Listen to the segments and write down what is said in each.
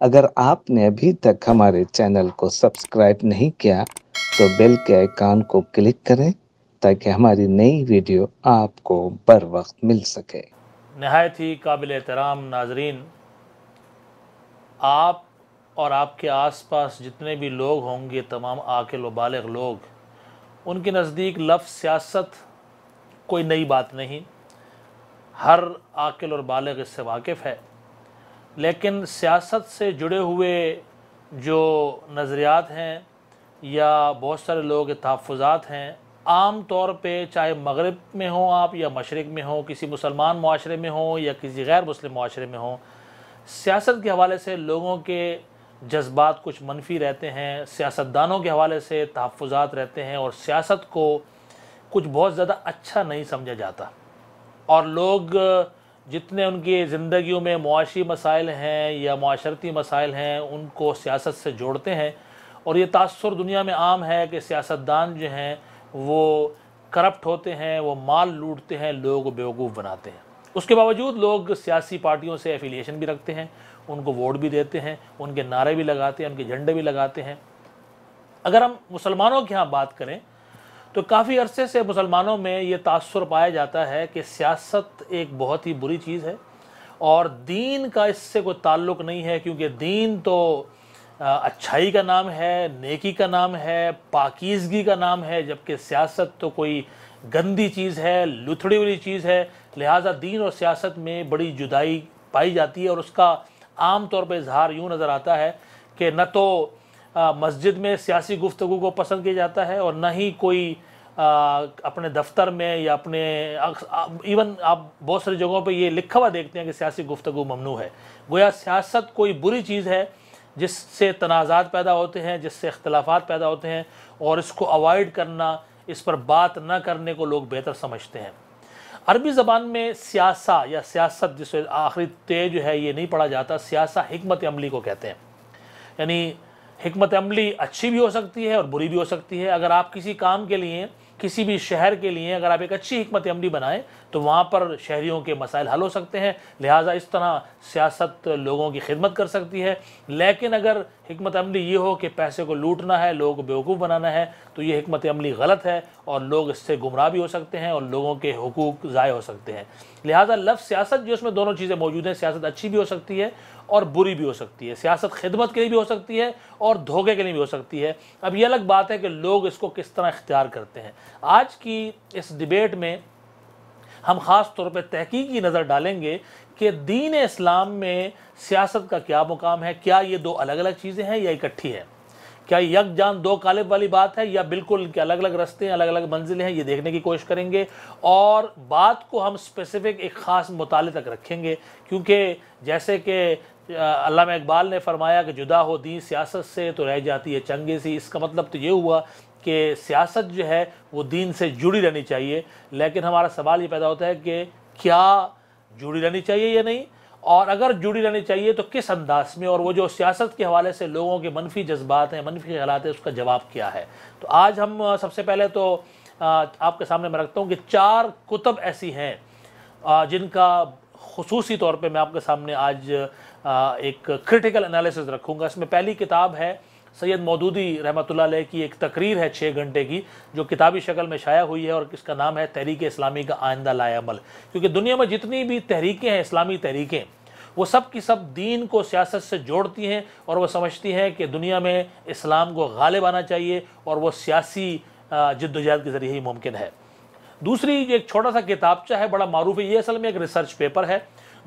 اگر آپ نے ابھی تک ہمارے چینل کو سبسکرائب نہیں کیا تو بیل کے آئیکن کو کلک کریں تاکہ ہماری نئی ویڈیو آپ کو بر وقت مل سکے نہایت ہی قابل احترام ناظرین آپ اور آپ کے آس پاس جتنے بھی لوگ ہوں گے تمام آکل و بالغ لوگ ان کے نزدیک لفظ سیاست کوئی نئی بات نہیں ہر عاقل اور بالغ اس سے واقف ہے لیکن سیاست سے جڑے ہوئے جو نظریات ہیں یا بہت سارے لوگ تحفظات ہیں عام طور پہ چاہے مغرب میں ہوں آپ یا مشرق میں ہوں کسی مسلمان معاشرے میں ہوں یا کسی غیر مسلم معاشرے میں ہوں سیاست کے حوالے سے لوگوں کے جذبات کچھ منفی رہتے ہیں سیاستدانوں کے حوالے سے تحفظات رہتے ہیں اور سیاست کو کچھ بہت زیادہ اچھا نہیں سمجھا جاتا اور لوگ جتنے ان کی زندگیوں میں معاشی مسائل ہیں یا معاشرتی مسائل ہیں ان کو سیاست سے جوڑتے ہیں اور یہ تاثر دنیا میں عام ہے کہ سیاستدان جو ہیں وہ کرپٹ ہوتے ہیں وہ مال لوٹتے ہیں لوگ بیوقوف بناتے ہیں اس کے باوجود لوگ سیاسی پارٹیوں سے ایفیلیشن بھی رکھتے ہیں ان کو ووٹ بھی دیتے ہیں ان کے نعرے بھی لگاتے ہیں ان کے جھنڈے بھی لگاتے ہیں اگر ہم مسلمانوں کے ہاں بات کریں تو کافی عرصے سے مسلمانوں میں یہ تاثر پایا جاتا ہے کہ سیاست ایک بہت ہی بری چیز ہے اور دین کا اس سے کوئی تعلق نہیں ہے کیونکہ دین تو اچھائی کا نام ہے نیکی کا نام ہے پاکیزگی کا نام ہے جبکہ سیاست تو کوئی گندی چیز ہے لتھڑی ہوئی چیز ہے لہٰذا دین اور سیاست میں بڑی جدائی پائی جاتی ہے اور اس کا عام طور پہ اظہار یوں نظر آتا ہے کہ نہ تو مسجد میں سیاسی گفتگو کو پسند کیا جاتا ہے اور نہ ہی کوئی اپنے دفتر میں یا اپنے ایون آپ بہت ساری جگہوں پہ یہ لکھا ہوا دیکھتے ہیں کہ سیاسی گفتگو ممنوع ہے گویا سیاست کوئی بری چیز ہے جس سے تنازعات پیدا ہوتے ہیں جس سے اختلافات پیدا ہوتے ہیں اور اس کو اوائڈ کرنا اس پر بات نہ کرنے کو لوگ بہتر سمجھتے ہیں عربی زبان میں سیاسہ یا سیاست جسے آخری جو ہے یہ نہیں پڑھا جاتا سیاسہ حکمت عملی کو کہتے ہیں یعنی حکمت عملی اچھی بھی ہو سکتی ہے اور بری بھی ہو سکتی ہے اگر آپ کسی کام کے لیے کسی بھی شہر کے لیے اگر آپ ایک اچھی حکمت عملی بنائیں تو وہاں پر شہریوں کے مسائل حل ہو سکتے ہیں لہٰذا اس طرح سیاست لوگوں کی خدمت کر سکتی ہے لیکن اگر حکمت عملی یہ ہو کہ پیسے کو لوٹنا ہے لوگوں کو بے بنانا ہے تو یہ حکمت عملی غلط ہے اور لوگ اس سے گمراہ بھی ہو سکتے ہیں اور لوگوں کے حقوق ضائع ہو سکتے ہیں لہٰذا لفظ سیاست جو اس میں دونوں چیزیں موجود ہیں سیاست اچھی بھی ہو سکتی ہے اور بری بھی ہو سکتی ہے سیاست خدمت کے لیے بھی ہو سکتی ہے اور دھوکے کے لیے بھی ہو سکتی ہے اب یہ الگ بات ہے کہ لوگ اس کو کس طرح اختیار کرتے ہیں آج کی اس ڈبیٹ میں ہم خاص طور پہ تحقیقی نظر ڈالیں گے کہ دین اسلام میں سیاست کا کیا مقام ہے کیا یہ دو الگ الگ چیزیں ہیں یا اکٹھی ہیں کیا یک جان دو قالب والی بات ہے یا بالکل کہ الگ الگ رستے ہیں الگ الگ منزلیں ہیں یہ دیکھنے کی کوشش کریں گے اور بات کو ہم اسپیسیفک ایک خاص مطالعے تک رکھیں گے کیونکہ جیسے کہ علامہ اقبال نے فرمایا کہ جدا ہو دین سیاست سے تو رہ جاتی ہے چنگی سی اس کا مطلب تو یہ ہوا کہ سیاست جو ہے وہ دین سے جڑی رہنی چاہیے لیکن ہمارا سوال یہ پیدا ہوتا ہے کہ کیا جڑی رہنی چاہیے یا نہیں اور اگر جڑی رہنی چاہیے تو کس انداز میں اور وہ جو سیاست کے حوالے سے لوگوں کے منفی جذبات ہیں منفی حالات ہیں اس کا جواب کیا ہے تو آج ہم سب سے پہلے تو آپ کے سامنے میں رکھتا ہوں کہ چار کتب ایسی ہیں جن کا خصوصی طور پہ میں آپ کے سامنے آج ایک کرٹیکل انالیسز رکھوں گا اس میں پہلی کتاب ہے سید مودودی رحمۃ اللہ علیہ کی ایک تقریر ہے چھ گھنٹے کی جو کتابی شکل میں شائع ہوئی ہے اور اس کا نام ہے تحریک اسلامی کا آئندہ لائے عمل کیونکہ دنیا میں جتنی بھی تحریکیں ہیں اسلامی تحریکیں وہ سب کی سب دین کو سیاست سے جوڑتی ہیں اور وہ سمجھتی ہیں کہ دنیا میں اسلام کو غالب آنا چاہیے اور وہ سیاسی جد و جہد کے ذریعے ہی ممکن ہے دوسری ایک چھوٹا سا کتابچہ ہے بڑا معروف ہے یہ اصل میں ایک ریسرچ پیپر ہے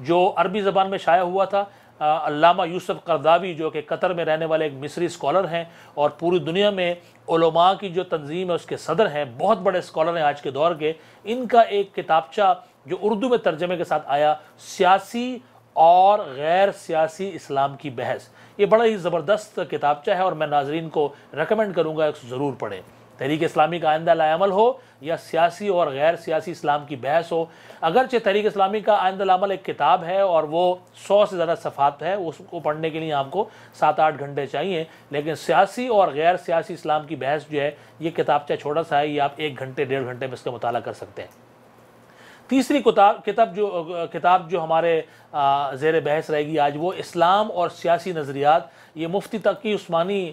جو عربی زبان میں شائع ہوا تھا علامہ یوسف قرداوی جو کہ قطر میں رہنے والے ایک مصری اسکالر ہیں اور پوری دنیا میں علماء کی جو تنظیم ہے اس کے صدر ہیں بہت بڑے اسکالر ہیں آج کے دور کے ان کا ایک کتابچہ جو اردو میں ترجمے کے ساتھ آیا سیاسی اور غیر سیاسی اسلام کی بحث یہ بڑا ہی زبردست کتابچہ ہے اور میں ناظرین کو ریکمینڈ کروں گا ایک ضرور پڑھیں تحریک اسلامی کا آئندہ العمل ہو یا سیاسی اور غیر سیاسی اسلام کی بحث ہو اگرچہ تحریک اسلامی کا آئندہ العمل ایک کتاب ہے اور وہ سو سے زیادہ صفات ہے اس کو پڑھنے کے لیے آپ کو سات آٹھ گھنٹے چاہیے لیکن سیاسی اور غیر سیاسی اسلام کی بحث جو ہے یہ کتاب چاہے چھوٹا سا ہے یہ آپ ایک گھنٹے ڈیڑھ گھنٹے میں اس کا مطالعہ کر سکتے ہیں تیسری کتاب کتاب جو کتاب جو ہمارے زیر بحث رہے گی آج وہ اسلام اور سیاسی نظریات یہ مفتی تقی عثمانی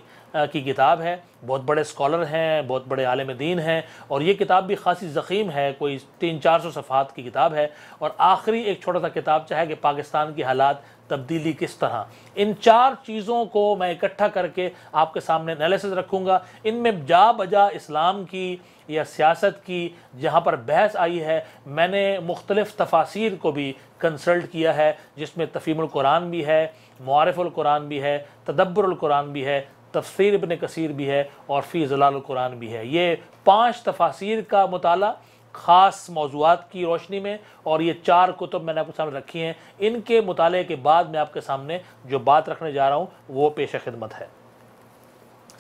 کی کتاب ہے بہت بڑے اسکالر ہیں بہت بڑے عالم دین ہیں اور یہ کتاب بھی خاصی زخیم ہے کوئی تین چار سو صفحات کی کتاب ہے اور آخری ایک چھوٹا سا کتاب چاہے کہ پاکستان کی حالات تبدیلی کس طرح ان چار چیزوں کو میں اکٹھا کر کے آپ کے سامنے انالیسز رکھوں گا ان میں جا بجا اسلام کی یا سیاست کی جہاں پر بحث آئی ہے میں نے مختلف تفاصیر کو بھی کنسلٹ کیا ہے جس میں تفیم القرآن بھی ہے معارف القرآن بھی ہے تدبر القرآن بھی ہے تفسیر ابن کثیر بھی ہے اور فی ضلال القرآن بھی ہے یہ پانچ تفاصیر کا مطالعہ خاص موضوعات کی روشنی میں اور یہ چار کتب میں نے آپ کے سامنے رکھی ہیں ان کے مطالعے کے بعد میں آپ کے سامنے جو بات رکھنے جا رہا ہوں وہ پیش خدمت ہے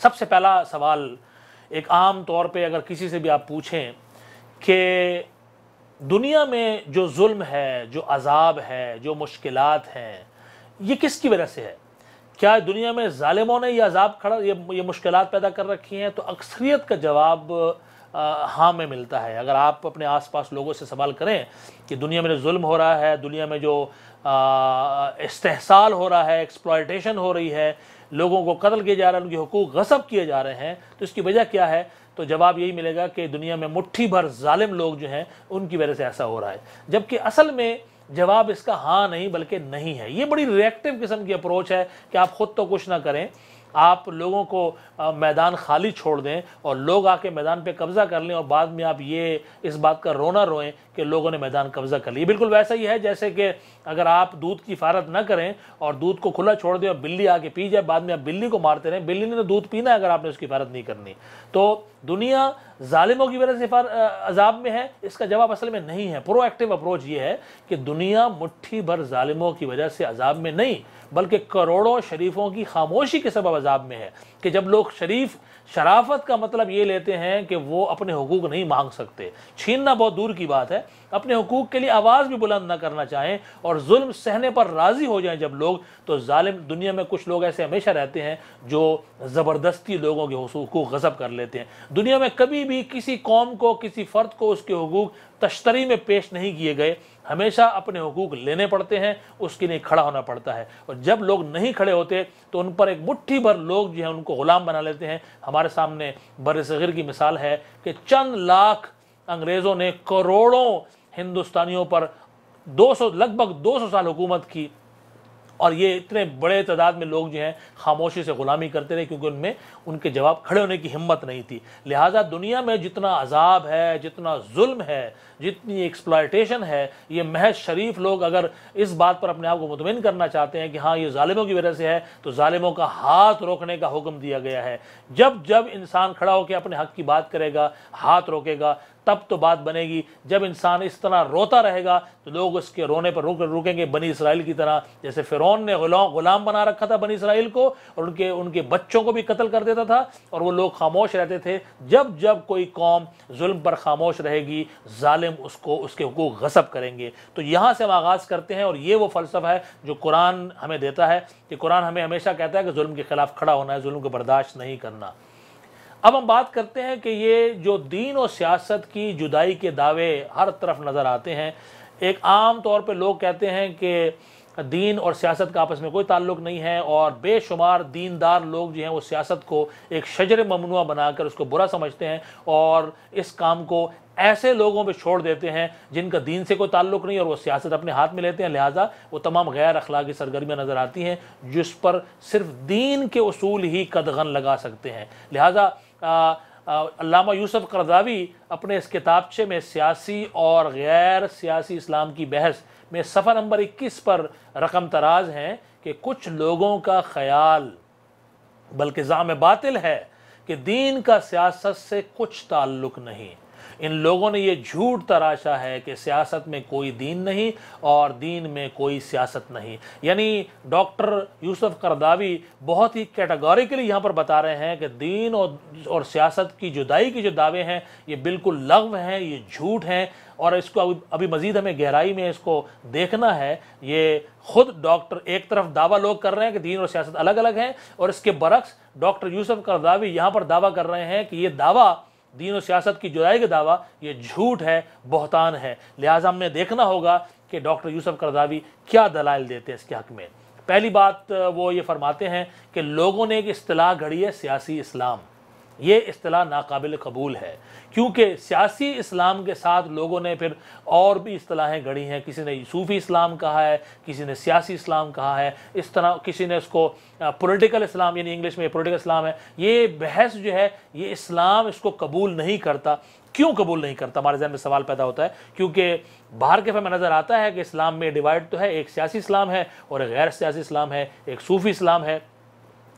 سب سے پہلا سوال ایک عام طور پہ اگر کسی سے بھی آپ پوچھیں کہ دنیا میں جو ظلم ہے جو عذاب ہے جو مشکلات ہیں یہ کس کی وجہ سے ہے کیا دنیا میں ظالموں نے یہ عذاب کھڑا یہ مشکلات پیدا کر رکھی ہیں تو اکثریت کا جواب ہاں میں ملتا ہے اگر آپ اپنے آس پاس لوگوں سے سوال کریں کہ دنیا میں جو ظلم ہو رہا ہے دنیا میں جو استحصال ہو رہا ہے ایکسپلائٹیشن ہو رہی ہے لوگوں کو قتل کیا جا رہا ہے ان کے حقوق غصب کیے جا رہے ہیں تو اس کی وجہ کیا ہے تو جواب یہی ملے گا کہ دنیا میں مٹھی بھر ظالم لوگ جو ہیں ان کی وجہ سے ایسا ہو رہا ہے جبکہ اصل میں جواب اس کا ہاں نہیں بلکہ نہیں ہے یہ بڑی ریاکٹیو قسم کی اپروچ ہے کہ آپ خود تو کچھ نہ کریں آپ لوگوں کو میدان خالی چھوڑ دیں اور لوگ آ کے میدان پہ قبضہ کر لیں اور بعد میں آپ یہ اس بات کا رونا روئیں کہ لوگوں نے میدان قبضہ کر لی بالکل ویسا ہی ہے جیسے کہ اگر آپ دودھ کی فارت نہ کریں اور دودھ کو کھلا چھوڑ دیں اور بلی آ کے پی جائے بعد میں آپ بلی کو مارتے رہیں بلی نے تو دودھ پینا ہے اگر آپ نے اس کی فارت نہیں کرنی تو دنیا ظالموں کی وجہ سے عذاب میں ہے اس کا جواب اصل میں نہیں ہے پرو ایکٹیو اپروچ یہ ہے کہ دنیا مٹھی بھر ظالموں کی وجہ سے عذاب میں نہیں بلکہ کروڑوں شریفوں کی خاموشی کے سبب عذاب میں ہے کہ جب لوگ شریف شرافت کا مطلب یہ لیتے ہیں کہ وہ اپنے حقوق نہیں مانگ سکتے چھیننا بہت دور کی بات ہے اپنے حقوق کے لیے آواز بھی بلند نہ کرنا چاہیں اور ظلم سہنے پر راضی ہو جائیں جب لوگ تو ظالم دنیا میں کچھ لوگ ایسے ہمیشہ رہتے ہیں جو زبردستی لوگوں کے حقوق کو کر لیتے ہیں دنیا میں کبھی بھی کسی قوم کو کسی فرد کو اس کے حقوق تشتری میں پیش نہیں کیے گئے ہمیشہ اپنے حقوق لینے پڑتے ہیں اس کے لیے کھڑا ہونا پڑتا ہے اور جب لوگ نہیں کھڑے ہوتے تو ان پر ایک مٹھی بھر لوگ جو ہیں ان کو غلام بنا لیتے ہیں ہمارے سامنے بر صغیر کی مثال ہے کہ چند لاکھ انگریزوں نے کروڑوں ہندوستانیوں پر دو سو لگ بھگ دو سو سال حکومت کی اور یہ اتنے بڑے تعداد میں لوگ جو ہیں خاموشی سے غلامی کرتے رہے کیونکہ ان میں ان کے جواب کھڑے ہونے کی ہمت نہیں تھی لہٰذا دنیا میں جتنا عذاب ہے جتنا ظلم ہے جتنی ایکسپلائٹیشن ہے یہ محض شریف لوگ اگر اس بات پر اپنے آپ کو مطمئن کرنا چاہتے ہیں کہ ہاں یہ ظالموں کی وجہ سے ہے تو ظالموں کا ہاتھ روکنے کا حکم دیا گیا ہے جب جب انسان کھڑا ہو کے اپنے حق کی بات کرے گا ہاتھ روکے گا تب تو بات بنے گی جب انسان اس طرح روتا رہے گا تو لوگ اس کے رونے پر روک رکیں گے بنی اسرائیل کی طرح جیسے فرعون نے غلام غلام بنا رکھا تھا بنی اسرائیل کو اور ان کے ان کے بچوں کو بھی قتل کر دیتا تھا اور وہ لوگ خاموش رہتے تھے جب جب کوئی قوم ظلم پر خاموش رہے گی ظالم اس کو اس کے حقوق غصب کریں گے تو یہاں سے ہم آغاز کرتے ہیں اور یہ وہ فلسفہ ہے جو قرآن ہمیں دیتا ہے کہ قرآن ہمیں ہمیشہ کہتا ہے کہ ظلم کے خلاف کھڑا ہونا ہے ظلم کو برداشت نہیں کرنا اب ہم بات کرتے ہیں کہ یہ جو دین و سیاست کی جدائی کے دعوے ہر طرف نظر آتے ہیں ایک عام طور پہ لوگ کہتے ہیں کہ دین اور سیاست کا آپس میں کوئی تعلق نہیں ہے اور بے شمار دیندار لوگ جو ہیں وہ سیاست کو ایک شجر ممنوع بنا کر اس کو برا سمجھتے ہیں اور اس کام کو ایسے لوگوں پہ چھوڑ دیتے ہیں جن کا دین سے کوئی تعلق نہیں اور وہ سیاست اپنے ہاتھ میں لیتے ہیں لہٰذا وہ تمام غیر اخلاقی سرگرمیاں نظر آتی ہیں جس پر صرف دین کے اصول ہی قدغن لگا سکتے ہیں لہٰذا علامہ یوسف قرضاوی اپنے اس کتابچے میں سیاسی اور غیر سیاسی اسلام کی بحث میں صفحہ نمبر اکیس پر رقم تراز ہیں کہ کچھ لوگوں کا خیال بلکہ ذام باطل ہے کہ دین کا سیاست سے کچھ تعلق نہیں ان لوگوں نے یہ جھوٹ تراشا ہے کہ سیاست میں کوئی دین نہیں اور دین میں کوئی سیاست نہیں یعنی ڈاکٹر یوسف کرداوی بہت ہی کیٹاگوریکلی کے لیے یہاں پر بتا رہے ہیں کہ دین اور سیاست کی جدائی کی جو دعوے ہیں یہ بالکل لغو ہیں یہ جھوٹ ہیں اور اس کو ابھی مزید ہمیں گہرائی میں اس کو دیکھنا ہے یہ خود ڈاکٹر ایک طرف دعویٰ لوگ کر رہے ہیں کہ دین اور سیاست الگ الگ ہیں اور اس کے برعکس ڈاکٹر یوسف کرداوی یہاں پر دعویٰ کر رہے ہیں کہ یہ دعویٰ دین و سیاست کی کے دعویٰ یہ جھوٹ ہے بہتان ہے لہٰذا ہمیں دیکھنا ہوگا کہ ڈاکٹر یوسف کرداوی کیا دلائل دیتے ہیں اس کے حق میں پہلی بات وہ یہ فرماتے ہیں کہ لوگوں نے ایک اصطلاح گھڑی ہے سیاسی اسلام یہ اصطلاح ناقابل قبول ہے کیونکہ سیاسی اسلام کے ساتھ لوگوں نے پھر اور بھی اصطلاحیں گڑی ہیں کسی نے صوفی اسلام کہا ہے کسی نے سیاسی اسلام کہا ہے اس طرح کسی نے اس کو پولیٹیکل اسلام یعنی انگلش میں پولیٹیکل اسلام ہے یہ بحث جو ہے یہ اسلام اس کو قبول نہیں کرتا کیوں قبول نہیں کرتا ہمارے ذہن میں سوال پیدا ہوتا ہے کیونکہ باہر کے میں نظر آتا ہے کہ اسلام میں ڈیوائڈ تو ہے ایک سیاسی اسلام ہے اور ایک غیر سیاسی اسلام ہے ایک صوفی اسلام ہے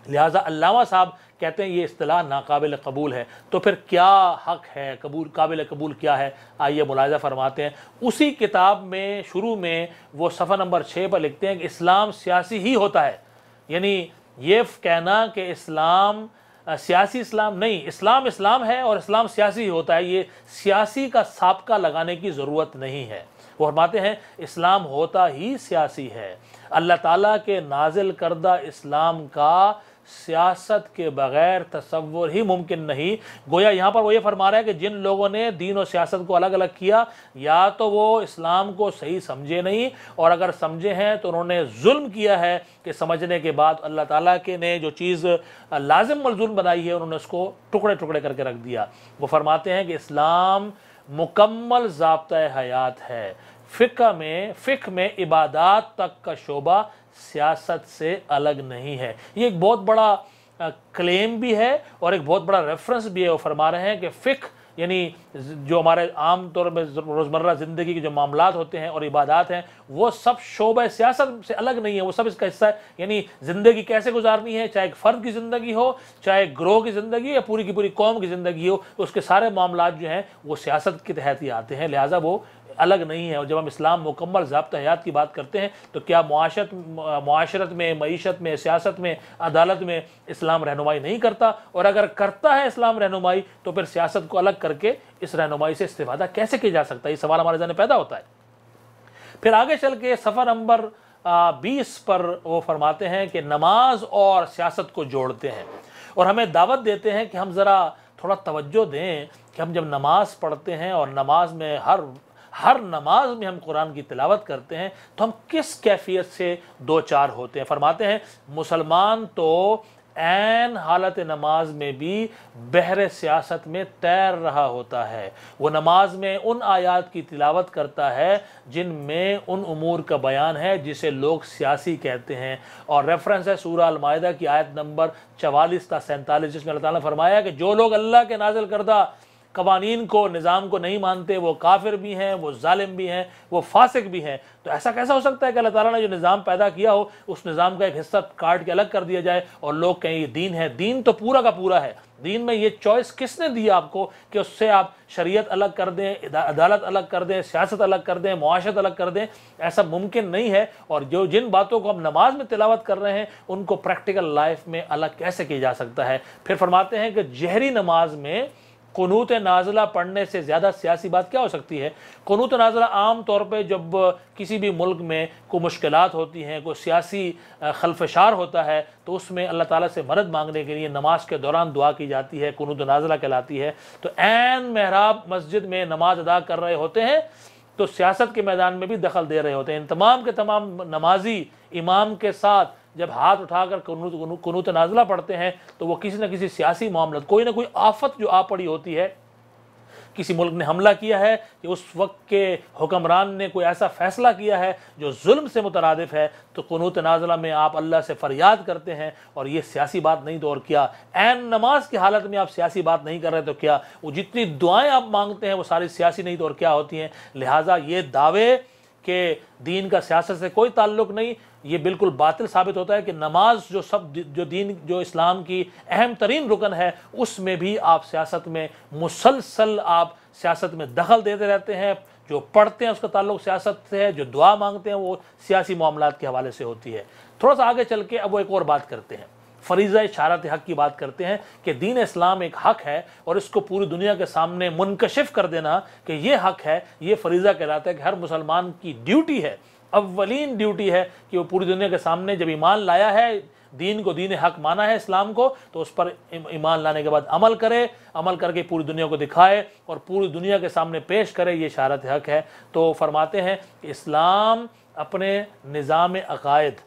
لہٰذا علامہ صاحب کہتے ہیں یہ اصطلاح ناقابل قبول ہے تو پھر کیا حق ہے قبول قابل قبول کیا ہے آئیے ملاحظہ فرماتے ہیں اسی کتاب میں شروع میں وہ صفحہ نمبر چھ پر لکھتے ہیں کہ اسلام سیاسی ہی ہوتا ہے یعنی یہ کہنا کہ اسلام سیاسی اسلام نہیں اسلام اسلام ہے اور اسلام سیاسی ہی ہوتا ہے یہ سیاسی کا سابقہ لگانے کی ضرورت نہیں ہے وہ فرماتے ہیں اسلام ہوتا ہی سیاسی ہے اللہ تعالیٰ کے نازل کردہ اسلام کا سیاست کے بغیر تصور ہی ممکن نہیں گویا یہاں پر وہ یہ فرما رہا ہے کہ جن لوگوں نے دین و سیاست کو الگ الگ کیا یا تو وہ اسلام کو صحیح سمجھے نہیں اور اگر سمجھے ہیں تو انہوں نے ظلم کیا ہے کہ سمجھنے کے بعد اللہ تعالیٰ کے نے جو چیز لازم ملزوم بنائی ہے انہوں نے اس کو ٹکڑے ٹکڑے کر کے رکھ دیا وہ فرماتے ہیں کہ اسلام مکمل ضابطۂ حیات ہے فقہ میں فقہ میں عبادات تک کا شعبہ سیاست سے الگ نہیں ہے یہ ایک بہت بڑا کلیم بھی ہے اور ایک بہت بڑا ریفرنس بھی ہے وہ فرما رہے ہیں کہ فقہ یعنی جو ہمارے عام طور پہ روزمرہ زندگی کے جو معاملات ہوتے ہیں اور عبادات ہیں وہ سب شعبہ سیاست سے الگ نہیں ہے وہ سب اس کا حصہ ہے یعنی زندگی کیسے گزارنی ہے چاہے ایک فرد کی زندگی ہو چاہے ایک گروہ کی زندگی ہو یا پوری کی پوری قوم کی زندگی ہو اس کے سارے معاملات جو ہیں وہ سیاست کے تحت ہی آتے ہیں لہٰذا وہ الگ نہیں ہے اور جب ہم اسلام مکمل ضابطہ حیات کی بات کرتے ہیں تو کیا معاشرت معاشرت میں معیشت میں سیاست میں عدالت میں اسلام رہنمائی نہیں کرتا اور اگر کرتا ہے اسلام رہنمائی تو پھر سیاست کو الگ کر کے اس رہنمائی سے استفادہ کیسے کیا جا سکتا ہے یہ سوال ہمارے ذہن پیدا ہوتا ہے پھر آگے چل کے سفر نمبر بیس پر وہ فرماتے ہیں کہ نماز اور سیاست کو جوڑتے ہیں اور ہمیں دعوت دیتے ہیں کہ ہم ذرا تھوڑا توجہ دیں کہ ہم جب نماز پڑھتے ہیں اور نماز میں ہر ہر نماز میں ہم قرآن کی تلاوت کرتے ہیں تو ہم کس کیفیت سے دو چار ہوتے ہیں فرماتے ہیں مسلمان تو این حالت نماز میں بھی بحر سیاست میں تیر رہا ہوتا ہے وہ نماز میں ان آیات کی تلاوت کرتا ہے جن میں ان امور کا بیان ہے جسے لوگ سیاسی کہتے ہیں اور ریفرنس ہے سورہ المائدہ کی آیت نمبر چوالیس تا سینتالیس جس میں اللہ تعالیٰ نے فرمایا کہ جو لوگ اللہ کے نازل کردہ قوانین کو نظام کو نہیں مانتے وہ کافر بھی ہیں وہ ظالم بھی ہیں وہ فاسق بھی ہیں تو ایسا کیسا ہو سکتا ہے کہ اللہ تعالیٰ نے جو نظام پیدا کیا ہو اس نظام کا ایک حصہ کاٹ کے الگ کر دیا جائے اور لوگ کہیں یہ دین ہے دین تو پورا کا پورا ہے دین میں یہ چوائس کس نے دیا آپ کو کہ اس سے آپ شریعت الگ کر دیں عدالت الگ کر دیں سیاست الگ کر دیں معاشرت الگ کر دیں ایسا ممکن نہیں ہے اور جو جن باتوں کو ہم نماز میں تلاوت کر رہے ہیں ان کو پریکٹیکل لائف میں الگ کیسے کیا جا سکتا ہے پھر فرماتے ہیں کہ جہری نماز میں قنوت نازلہ پڑھنے سے زیادہ سیاسی بات کیا ہو سکتی ہے قنوت نازلہ عام طور پہ جب کسی بھی ملک میں کوئی مشکلات ہوتی ہیں کوئی سیاسی خلفشار ہوتا ہے تو اس میں اللہ تعالیٰ سے مدد مانگنے کے لیے نماز کے دوران دعا کی جاتی ہے قنوت نازلہ کہلاتی ہے تو این محراب مسجد میں نماز ادا کر رہے ہوتے ہیں تو سیاست کے میدان میں بھی دخل دے رہے ہوتے ہیں ان تمام کے تمام نمازی امام کے ساتھ جب ہاتھ اٹھا کر قنوت نازلہ پڑھتے ہیں تو وہ کسی نہ کسی سیاسی معاملت کوئی نہ کوئی آفت جو آ پڑی ہوتی ہے کسی ملک نے حملہ کیا ہے کہ اس وقت کے حکمران نے کوئی ایسا فیصلہ کیا ہے جو ظلم سے مترادف ہے تو قنوط نازلہ میں آپ اللہ سے فریاد کرتے ہیں اور یہ سیاسی بات نہیں تو اور کیا این نماز کی حالت میں آپ سیاسی بات نہیں کر رہے تو کیا وہ جتنی دعائیں آپ مانگتے ہیں وہ ساری سیاسی نہیں تو اور کیا ہوتی ہیں لہٰذا یہ دعوے کہ دین کا سیاست سے کوئی تعلق نہیں یہ بالکل باطل ثابت ہوتا ہے کہ نماز جو سب جو دین جو اسلام کی اہم ترین رکن ہے اس میں بھی آپ سیاست میں مسلسل آپ سیاست میں دخل دیتے رہتے ہیں جو پڑھتے ہیں اس کا تعلق سیاست سے ہے جو دعا مانگتے ہیں وہ سیاسی معاملات کے حوالے سے ہوتی ہے تھوڑا سا آگے چل کے اب وہ ایک اور بات کرتے ہیں فریضہ اشارت حق کی بات کرتے ہیں کہ دین اسلام ایک حق ہے اور اس کو پوری دنیا کے سامنے منکشف کر دینا کہ یہ حق ہے یہ فریضہ کہلاتا ہے کہ ہر مسلمان کی ڈیوٹی ہے اولین ڈیوٹی ہے کہ وہ پوری دنیا کے سامنے جب ایمان لایا ہے دین کو دین حق مانا ہے اسلام کو تو اس پر ایمان لانے کے بعد عمل کرے عمل کر کے پوری دنیا کو دکھائے اور پوری دنیا کے سامنے پیش کرے یہ اشارت حق ہے تو فرماتے ہیں اسلام اپنے نظام عقائد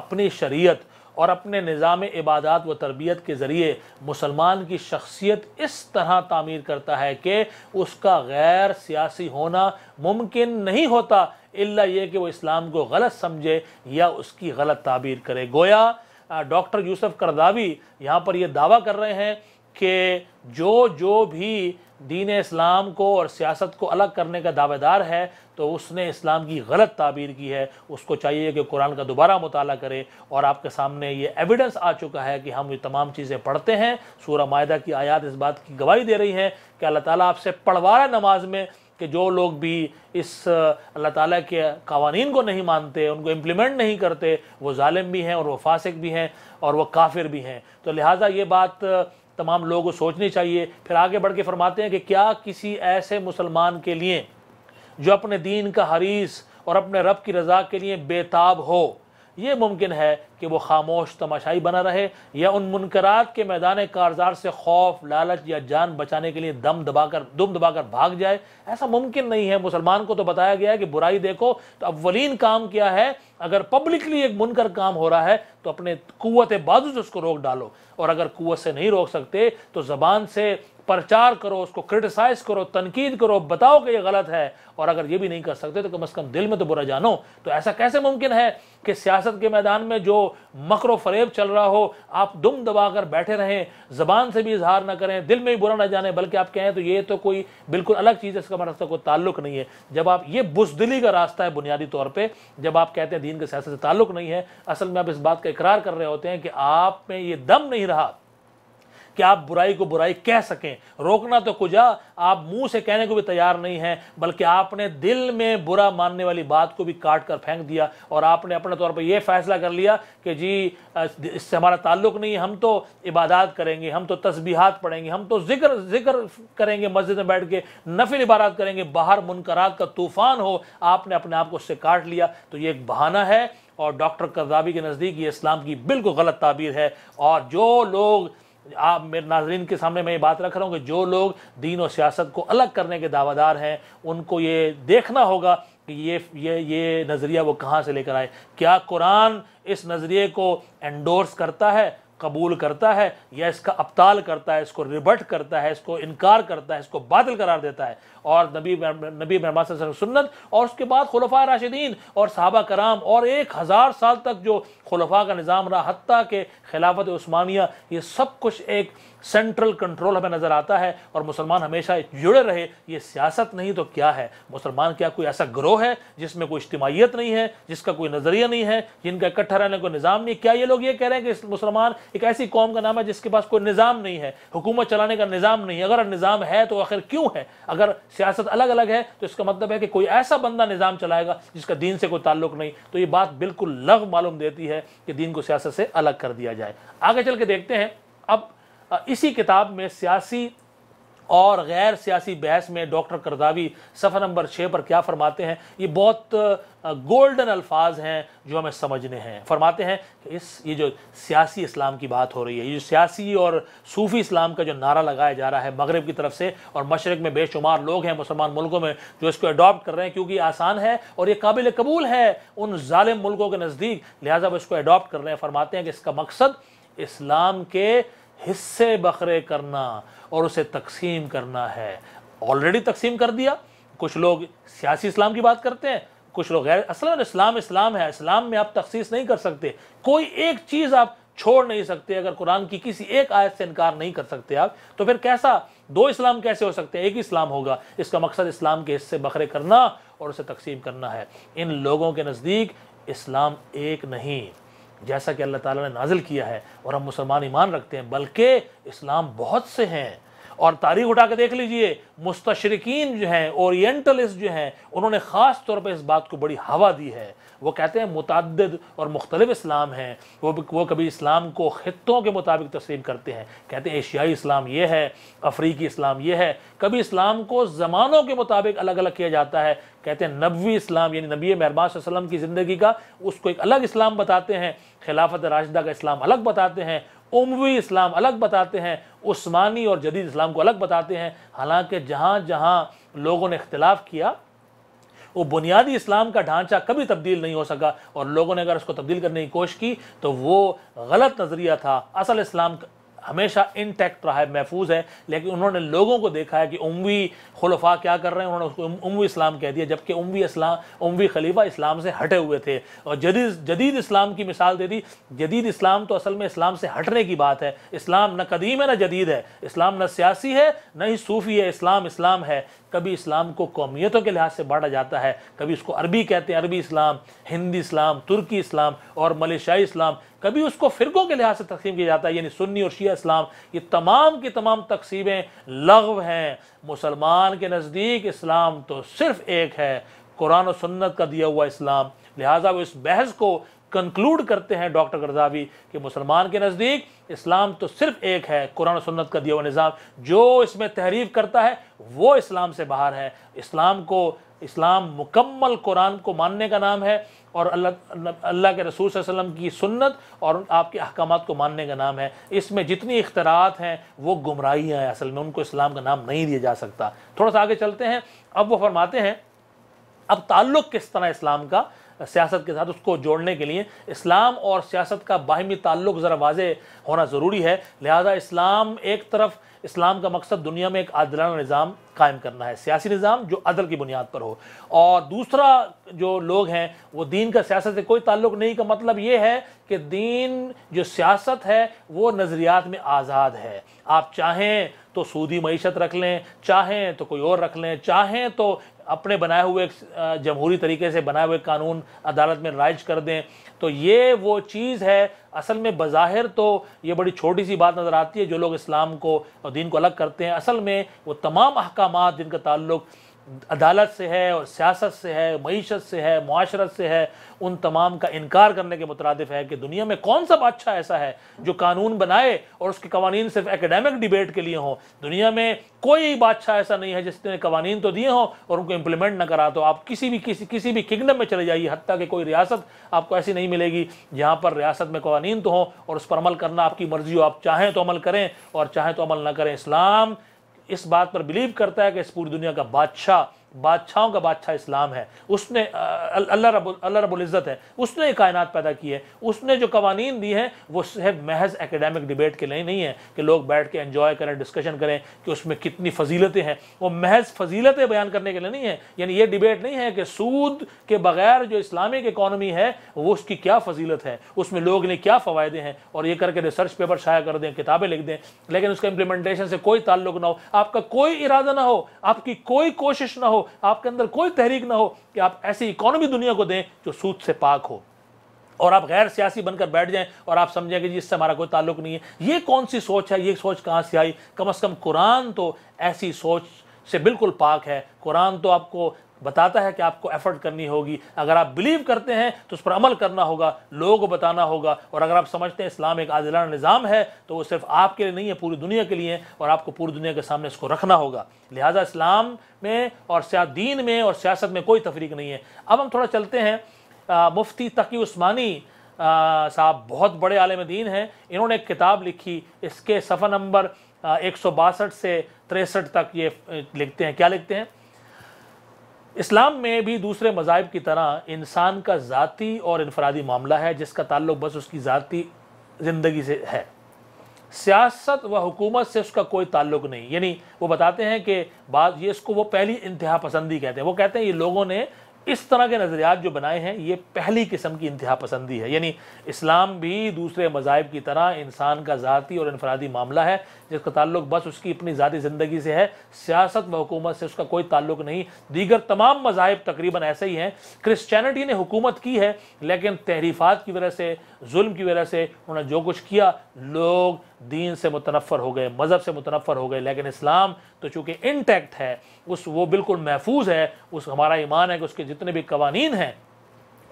اپنی شریعت اور اپنے نظام عبادات و تربیت کے ذریعے مسلمان کی شخصیت اس طرح تعمیر کرتا ہے کہ اس کا غیر سیاسی ہونا ممکن نہیں ہوتا اللہ یہ کہ وہ اسلام کو غلط سمجھے یا اس کی غلط تعبیر کرے گویا ڈاکٹر یوسف کرداوی یہاں پر یہ دعویٰ کر رہے ہیں کہ جو جو بھی دین اسلام کو اور سیاست کو الگ کرنے کا دعوے دار ہے تو اس نے اسلام کی غلط تعبیر کی ہے اس کو چاہیے کہ قرآن کا دوبارہ مطالعہ کرے اور آپ کے سامنے یہ ایویڈنس آ چکا ہے کہ ہم یہ تمام چیزیں پڑھتے ہیں سورہ معاہدہ کی آیات اس بات کی گواہی دے رہی ہیں کہ اللہ تعالیٰ آپ سے پڑھوا رہا ہے نماز میں کہ جو لوگ بھی اس اللہ تعالیٰ کے قوانین کو نہیں مانتے ان کو امپلیمنٹ نہیں کرتے وہ ظالم بھی ہیں اور وہ فاسق بھی ہیں اور وہ کافر بھی ہیں تو لہٰذا یہ بات تمام لوگوں کو سوچنی چاہیے پھر آگے بڑھ کے فرماتے ہیں کہ کیا کسی ایسے مسلمان کے لیے جو اپنے دین کا حریث اور اپنے رب کی رضا کے لیے بے تاب ہو یہ ممکن ہے کہ وہ خاموش تماشائی بنا رہے یا ان منکرات کے میدان کارزار سے خوف لالچ یا جان بچانے کے لیے دم دبا کر دم دبا کر بھاگ جائے ایسا ممکن نہیں ہے مسلمان کو تو بتایا گیا ہے کہ برائی دیکھو تو اولین کام کیا ہے اگر پبلکلی ایک منکر کام ہو رہا ہے تو اپنے قوت بازو سے اس کو روک ڈالو اور اگر قوت سے نہیں روک سکتے تو زبان سے پرچار کرو اس کو کرٹیسائز کرو تنقید کرو بتاؤ کہ یہ غلط ہے اور اگر یہ بھی نہیں کر سکتے تو کم از کم دل میں تو برا جانو تو ایسا کیسے ممکن ہے کہ سیاست کے میدان میں جو مکر و فریب چل رہا ہو آپ دم دبا کر بیٹھے رہیں زبان سے بھی اظہار نہ کریں دل میں بھی برا نہ جانیں بلکہ آپ کہیں تو یہ تو کوئی بالکل الگ چیز ہے اس کا ہمارے مطلب کوئی تعلق نہیں ہے جب آپ یہ بزدلی کا راستہ ہے بنیادی طور پہ جب آپ کہتے ہیں دین کے سیاست سے تعلق نہیں ہے اصل میں آپ اس بات کا اقرار کر رہے ہوتے ہیں کہ آپ میں یہ دم نہیں رہا کہ آپ برائی کو برائی کہہ سکیں روکنا تو کجا آپ منہ سے کہنے کو بھی تیار نہیں ہیں بلکہ آپ نے دل میں برا ماننے والی بات کو بھی کاٹ کر پھینک دیا اور آپ نے اپنے طور پر یہ فیصلہ کر لیا کہ جی اس سے ہمارا تعلق نہیں ہم تو عبادات کریں گے ہم تو تسبیحات پڑھیں گے ہم تو ذکر ذکر کریں گے مسجد میں بیٹھ کے نفل عبادات کریں گے باہر منکرات کا طوفان ہو آپ نے اپنے آپ کو اس سے کاٹ لیا تو یہ ایک بہانہ ہے اور ڈاکٹر قذابی کے نزدیک یہ اسلام کی بالکل غلط تعبیر ہے اور جو لوگ آپ میرے ناظرین کے سامنے میں یہ بات رکھ رہا ہوں کہ جو لوگ دین و سیاست کو الگ کرنے کے دار ہیں ان کو یہ دیکھنا ہوگا کہ یہ یہ یہ نظریہ وہ کہاں سے لے کر آئے کیا قرآن اس نظریے کو انڈورس کرتا ہے قبول کرتا ہے یا اس کا ابتال کرتا ہے اس کو ریبٹ کرتا ہے اس کو انکار کرتا ہے اس کو بادل قرار دیتا ہے اور نبی نبی صلی اللہ علیہ وسلم سنت اور اس کے بعد خلفاء راشدین اور صحابہ کرام اور ایک ہزار سال تک جو خلفاء کا نظام رہا حتیٰ کہ خلافت عثمانیہ یہ سب کچھ ایک سینٹرل کنٹرول ہمیں نظر آتا ہے اور مسلمان ہمیشہ جڑے رہے یہ سیاست نہیں تو کیا ہے مسلمان کیا کوئی ایسا گروہ ہے جس میں کوئی اجتماعیت نہیں ہے جس کا کوئی نظریہ نہیں ہے جن کا اکٹھا رہنے کوئی نظام نہیں کیا یہ لوگ یہ کہہ رہے ہیں کہ مسلمان ایک ایسی قوم کا نام ہے جس کے پاس کوئی نظام نہیں ہے حکومت چلانے کا نظام نہیں ہے اگر نظام ہے تو آخر کیوں ہے اگر سیاست الگ الگ ہے تو اس کا مطلب ہے کہ کوئی ایسا بندہ نظام چلائے گا جس کا دین سے کوئی تعلق نہیں تو یہ بات بالکل لغ معلوم دیتی ہے کہ دین کو سیاست سے الگ کر دیا جائے آگے چل کے دیکھتے ہیں اب اسی کتاب میں سیاسی اور غیر سیاسی بحث میں ڈاکٹر کرداوی صفحہ نمبر چھ پر کیا فرماتے ہیں یہ بہت گولڈن الفاظ ہیں جو ہمیں سمجھنے ہیں فرماتے ہیں اس یہ جو سیاسی اسلام کی بات ہو رہی ہے یہ جو سیاسی اور صوفی اسلام کا جو نعرہ لگایا جا رہا ہے مغرب کی طرف سے اور مشرق میں بے شمار لوگ ہیں مسلمان ملکوں میں جو اس کو اڈاپٹ کر رہے ہیں کیونکہ یہ آسان ہے اور یہ قابل قبول ہے ان ظالم ملکوں کے نزدیک لہٰذا وہ اس کو اڈاپٹ کر رہے ہیں فرماتے ہیں کہ اس کا مقصد اسلام کے حصے بخرے کرنا اور اسے تقسیم کرنا ہے آلریڈی تقسیم کر دیا کچھ لوگ سیاسی اسلام کی بات کرتے ہیں کچھ لوگ غیر اصل اسلام اسلام ہے اسلام میں آپ تخصیص نہیں کر سکتے کوئی ایک چیز آپ چھوڑ نہیں سکتے اگر قرآن کی کسی ایک آیت سے انکار نہیں کر سکتے آپ تو پھر کیسا دو اسلام کیسے ہو سکتے ہیں ایک ہی اسلام ہوگا اس کا مقصد اسلام کے حصے بکھرے کرنا اور اسے تقسیم کرنا ہے ان لوگوں کے نزدیک اسلام ایک نہیں جیسا کہ اللہ تعالیٰ نے نازل کیا ہے اور ہم مسلمان ایمان رکھتے ہیں بلکہ اسلام بہت سے ہیں اور تاریخ اٹھا کے دیکھ لیجئے مستشرقین جو ہیں اورینٹلسٹ جو ہیں انہوں نے خاص طور پہ اس بات کو بڑی ہوا دی ہے وہ کہتے ہیں متعدد اور مختلف اسلام ہیں وہ وہ کبھی اسلام کو خطوں کے مطابق تصریم کرتے ہیں کہتے ہیں ایشیائی اسلام یہ ہے افریقی اسلام یہ ہے کبھی اسلام کو زمانوں کے مطابق الگ الگ کیا جاتا ہے کہتے ہیں نبوی اسلام یعنی نبی مہربان صلی اللہ علیہ وسلم کی زندگی کا اس کو ایک الگ اسلام بتاتے ہیں خلافت راشدہ کا اسلام الگ بتاتے ہیں عموی اسلام الگ بتاتے ہیں عثمانی اور جدید اسلام کو الگ بتاتے ہیں حالانکہ جہاں جہاں لوگوں نے اختلاف کیا وہ بنیادی اسلام کا ڈھانچہ کبھی تبدیل نہیں ہو سکا اور لوگوں نے اگر اس کو تبدیل کرنے کی کوشش کی تو وہ غلط نظریہ تھا اصل اسلام ہمیشہ انٹیکٹ رہا ہے محفوظ ہے لیکن انہوں نے لوگوں کو دیکھا ہے کہ عموی خلفاء کیا کر رہے ہیں انہوں نے عموی اسلام کہہ دیا جبکہ عموی اسلام عموی خلیفہ اسلام سے ہٹے ہوئے تھے اور جدید جدید اسلام کی مثال دے دی جدید اسلام تو اصل میں اسلام سے ہٹنے کی بات ہے اسلام نہ قدیم ہے نہ جدید ہے اسلام نہ سیاسی ہے نہ ہی صوفی ہے اسلام اسلام ہے کبھی اسلام کو قومیتوں کے لحاظ سے بانٹا جاتا ہے کبھی اس کو عربی کہتے ہیں عربی اسلام ہندی اسلام ترکی اسلام اور ملیشیائی اسلام کبھی اس کو فرقوں کے لحاظ سے تقسیم کیا جاتا ہے یعنی سنی اور شیعہ اسلام یہ تمام کی تمام تقسیمیں لغو ہیں مسلمان کے نزدیک اسلام تو صرف ایک ہے قرآن و سنت کا دیا ہوا اسلام لہٰذا وہ اس بحث کو کنکلوڈ کرتے ہیں ڈاکٹر گرزاوی کہ مسلمان کے نزدیک اسلام تو صرف ایک ہے قرآن و سنت کا دیا ہوا نظام جو اس میں تحریف کرتا ہے وہ اسلام سے باہر ہے اسلام کو اسلام مکمل قرآن کو ماننے کا نام ہے اور اللہ کے رسول صلی اللہ علیہ وسلم کی سنت اور آپ کے احکامات کو ماننے کا نام ہے اس میں جتنی اختراعات ہیں وہ گمراہیاں ہیں اصل میں ان کو اسلام کا نام نہیں دیا جا سکتا تھوڑا سا آگے چلتے ہیں اب وہ فرماتے ہیں اب تعلق کس طرح اسلام کا سیاست کے ساتھ اس کو جوڑنے کے لیے اسلام اور سیاست کا باہمی تعلق ذرا واضح ہونا ضروری ہے لہذا اسلام ایک طرف اسلام کا مقصد دنیا میں ایک عادلانہ نظام قائم کرنا ہے سیاسی نظام جو عدل کی بنیاد پر ہو اور دوسرا جو لوگ ہیں وہ دین کا سیاست سے کوئی تعلق نہیں کا مطلب یہ ہے کہ دین جو سیاست ہے وہ نظریات میں آزاد ہے آپ چاہیں تو سودی معیشت رکھ لیں چاہیں تو کوئی اور رکھ لیں چاہیں تو اپنے بنائے ہوئے ایک جمہوری طریقے سے بنائے ہوئے قانون عدالت میں رائج کر دیں تو یہ وہ چیز ہے اصل میں بظاہر تو یہ بڑی چھوٹی سی بات نظر آتی ہے جو لوگ اسلام کو اور دین کو الگ کرتے ہیں اصل میں وہ تمام احکامات جن کا تعلق عدالت سے ہے اور سیاست سے ہے معیشت سے ہے معاشرت سے ہے ان تمام کا انکار کرنے کے مترادف ہے کہ دنیا میں کون سا بادشاہ ایسا ہے جو قانون بنائے اور اس کے قوانین صرف اکیڈیمک ڈیبیٹ کے لیے ہوں دنیا میں کوئی بادشاہ ایسا نہیں ہے جس نے قوانین تو دیے ہوں اور ان کو امپلیمنٹ نہ کرا تو آپ کسی بھی کسی کسی بھی کنگڈم میں چلے جائیے حتیٰ کہ کوئی ریاست آپ کو ایسی نہیں ملے گی جہاں پر ریاست میں قوانین تو ہوں اور اس پر عمل کرنا آپ کی مرضی ہو آپ چاہیں تو عمل کریں اور چاہیں تو عمل نہ کریں اسلام اس بات پر بلیو کرتا ہے کہ اس پوری دنیا کا بادشاہ بادشاہوں کا بادشاہ اسلام ہے اس نے اللہ رب اللہ رب العزت ہے اس نے کائنات پیدا کی ہے اس نے جو قوانین دی ہیں وہ صرف محض اکیڈیمک ڈیبیٹ کے لیے نہیں ہے کہ لوگ بیٹھ کے انجوائے کریں ڈسکشن کریں کہ اس میں کتنی فضیلتیں ہیں وہ محض فضیلتیں بیان کرنے کے لیے نہیں ہیں یعنی یہ ڈیبیٹ نہیں ہے کہ سود کے بغیر جو اسلامک اکانومی ہے وہ اس کی کیا فضیلت ہے اس میں لوگ نے کیا فوائدے ہیں اور یہ کر کے ریسرچ پیپر شائع کر دیں کتابیں لکھ دیں لیکن اس کا امپلیمنٹیشن سے کوئی تعلق نہ ہو آپ کا کوئی ارادہ نہ ہو آپ کی کوئی کوشش نہ ہو آپ کے اندر کوئی تحریک نہ ہو کہ آپ ایسی اکانومی دنیا کو دیں جو سوچ سے پاک ہو اور آپ غیر سیاسی بن کر بیٹھ جائیں اور آپ سمجھیں جی اس سے ہمارا کوئی تعلق نہیں ہے یہ کون سی سوچ ہے یہ سوچ کہاں سے آئی کم از کم قرآن تو ایسی سوچ سے بالکل پاک ہے قرآن تو آپ کو بتاتا ہے کہ آپ کو ایفرٹ کرنی ہوگی اگر آپ بلیو کرتے ہیں تو اس پر عمل کرنا ہوگا لوگوں کو بتانا ہوگا اور اگر آپ سمجھتے ہیں اسلام ایک عادلانہ نظام ہے تو وہ صرف آپ کے لیے نہیں ہے پوری دنیا کے لیے اور آپ کو پوری دنیا کے سامنے اس کو رکھنا ہوگا لہٰذا اسلام میں اور سیا دین میں اور سیاست میں کوئی تفریق نہیں ہے اب ہم تھوڑا چلتے ہیں مفتی تقی عثمانی صاحب بہت بڑے عالم دین ہیں انہوں نے ایک کتاب لکھی اس کے صفحہ نمبر ایک سو باسٹھ سے تریسٹھ تک یہ لکھتے ہیں کیا لکھتے ہیں اسلام میں بھی دوسرے مذاہب کی طرح انسان کا ذاتی اور انفرادی معاملہ ہے جس کا تعلق بس اس کی ذاتی زندگی سے ہے سیاست و حکومت سے اس کا کوئی تعلق نہیں یعنی وہ بتاتے ہیں کہ بعض یہ اس کو وہ پہلی انتہا پسندی کہتے ہیں وہ کہتے ہیں یہ لوگوں نے اس طرح کے نظریات جو بنائے ہیں یہ پہلی قسم کی انتہا پسندی ہے یعنی اسلام بھی دوسرے مذاہب کی طرح انسان کا ذاتی اور انفرادی معاملہ ہے جس کا تعلق بس اس کی اپنی ذاتی زندگی سے ہے سیاست و حکومت سے اس کا کوئی تعلق نہیں دیگر تمام مذاہب تقریباً ایسے ہی ہیں کرسچینٹی نے حکومت کی ہے لیکن تحریفات کی وجہ سے ظلم کی وجہ سے انہوں نے جو کچھ کیا لوگ دین سے متنفر ہو گئے مذہب سے متنفر ہو گئے لیکن اسلام تو چونکہ انٹیکٹ ہے اس وہ بالکل محفوظ ہے اس ہمارا ایمان ہے کہ اس کے جتنے بھی قوانین ہیں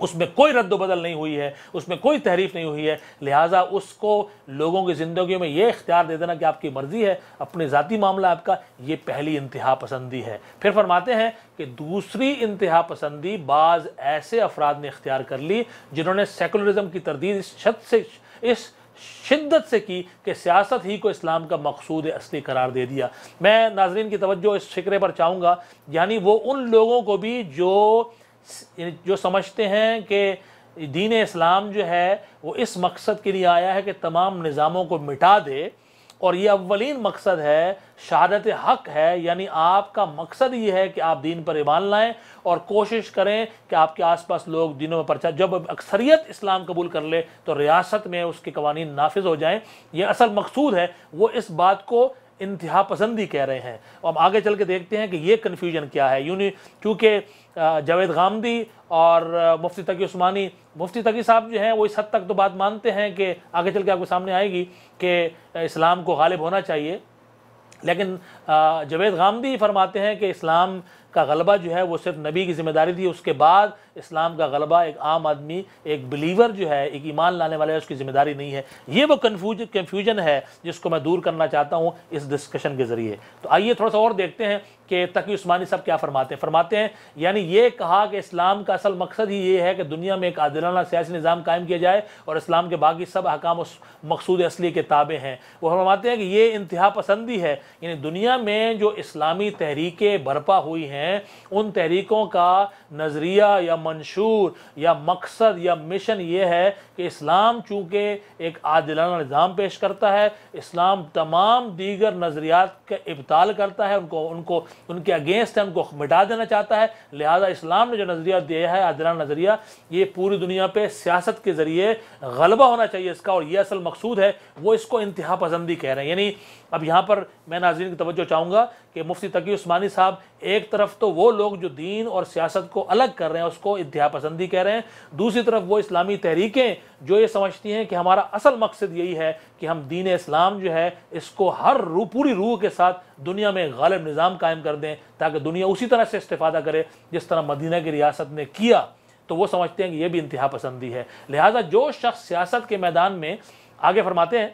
اس میں کوئی رد و بدل نہیں ہوئی ہے اس میں کوئی تحریف نہیں ہوئی ہے لہٰذا اس کو لوگوں کی زندگیوں میں یہ اختیار دے دینا کہ آپ کی مرضی ہے اپنے ذاتی معاملہ آپ کا یہ پہلی انتہا پسندی ہے پھر فرماتے ہیں کہ دوسری انتہا پسندی بعض ایسے افراد نے اختیار کر لی جنہوں نے سیکولرزم کی تردید اس چھت سے اس شدت سے کی کہ سیاست ہی کو اسلام کا مقصود اصلی قرار دے دیا میں ناظرین کی توجہ اس فکرے پر چاہوں گا یعنی وہ ان لوگوں کو بھی جو یعنی جو سمجھتے ہیں کہ دین اسلام جو ہے وہ اس مقصد کے لیے آیا ہے کہ تمام نظاموں کو مٹا دے اور یہ اولین مقصد ہے شہادت حق ہے یعنی آپ کا مقصد یہ ہے کہ آپ دین پر ایمان لائیں اور کوشش کریں کہ آپ کے آس پاس لوگ دینوں میں پرچہ جب اکثریت اسلام قبول کر لے تو ریاست میں اس کے قوانین نافذ ہو جائیں یہ اصل مقصود ہے وہ اس بات کو انتہا پسندی کہہ رہے ہیں اب آگے چل کے دیکھتے ہیں کہ یہ کنفیوژن کیا ہے یونی کیونکہ جاوید غامدی اور مفتی تقی عثمانی مفتی تقی صاحب جو ہیں وہ اس حد تک تو بات مانتے ہیں کہ آگے چل کے آپ کو سامنے آئے گی کہ اسلام کو غالب ہونا چاہیے لیکن جاوید غامدی فرماتے ہیں کہ اسلام کا غلبہ جو ہے وہ صرف نبی کی ذمہ داری تھی اس کے بعد اسلام کا غلبہ ایک عام آدمی ایک بلیور جو ہے ایک ایمان لانے والا ہے اس کی ذمہ داری نہیں ہے یہ وہ کنفیوج کنفیوژن ہے جس کو میں دور کرنا چاہتا ہوں اس ڈسکشن کے ذریعے تو آئیے تھوڑا سا اور دیکھتے ہیں کہ تقی عثمانی صاحب کیا فرماتے ہیں فرماتے ہیں یعنی یہ کہا کہ اسلام کا اصل مقصد ہی یہ ہے کہ دنیا میں ایک عادلانہ سیاسی نظام قائم کیا جائے اور اسلام کے باقی سب حکام مقصود اصلی کے تابع ہیں وہ فرماتے ہیں کہ یہ انتہا پسندی ہے یعنی دنیا میں جو اسلامی تحریکیں برپا ہوئی ہیں ان تحریکوں کا نظریہ یا منشور یا مقصد یا مشن یہ ہے کہ اسلام چونکہ ایک عادلانہ نظام پیش کرتا ہے اسلام تمام دیگر نظریات کے ابتال کرتا ہے ان کو ان کو ان کے اگینسٹ ہے ان کو مٹا دینا چاہتا ہے لہٰذا اسلام نے جو نظریہ دیا ہے عادلان نظریہ یہ پوری دنیا پہ سیاست کے ذریعے غلبہ ہونا چاہیے اس کا اور یہ اصل مقصود ہے وہ اس کو انتہا پسندی کہہ رہے ہیں یعنی اب یہاں پر میں ناظرین کی توجہ چاہوں گا کہ مفتی تقی عثمانی صاحب ایک طرف تو وہ لوگ جو دین اور سیاست کو الگ کر رہے ہیں اس کو انتہا پسندی کہہ رہے ہیں دوسری طرف وہ اسلامی تحریکیں جو یہ سمجھتی ہیں کہ ہمارا اصل مقصد یہی ہے کہ ہم دین اسلام جو ہے اس کو ہر روح پوری روح کے ساتھ دنیا میں غالب نظام قائم کر دیں تاکہ دنیا اسی طرح سے استفادہ کرے جس طرح مدینہ کی ریاست نے کیا تو وہ سمجھتے ہیں کہ یہ بھی انتہا پسندی ہے لہٰذا جو شخص سیاست کے میدان میں آگے فرماتے ہیں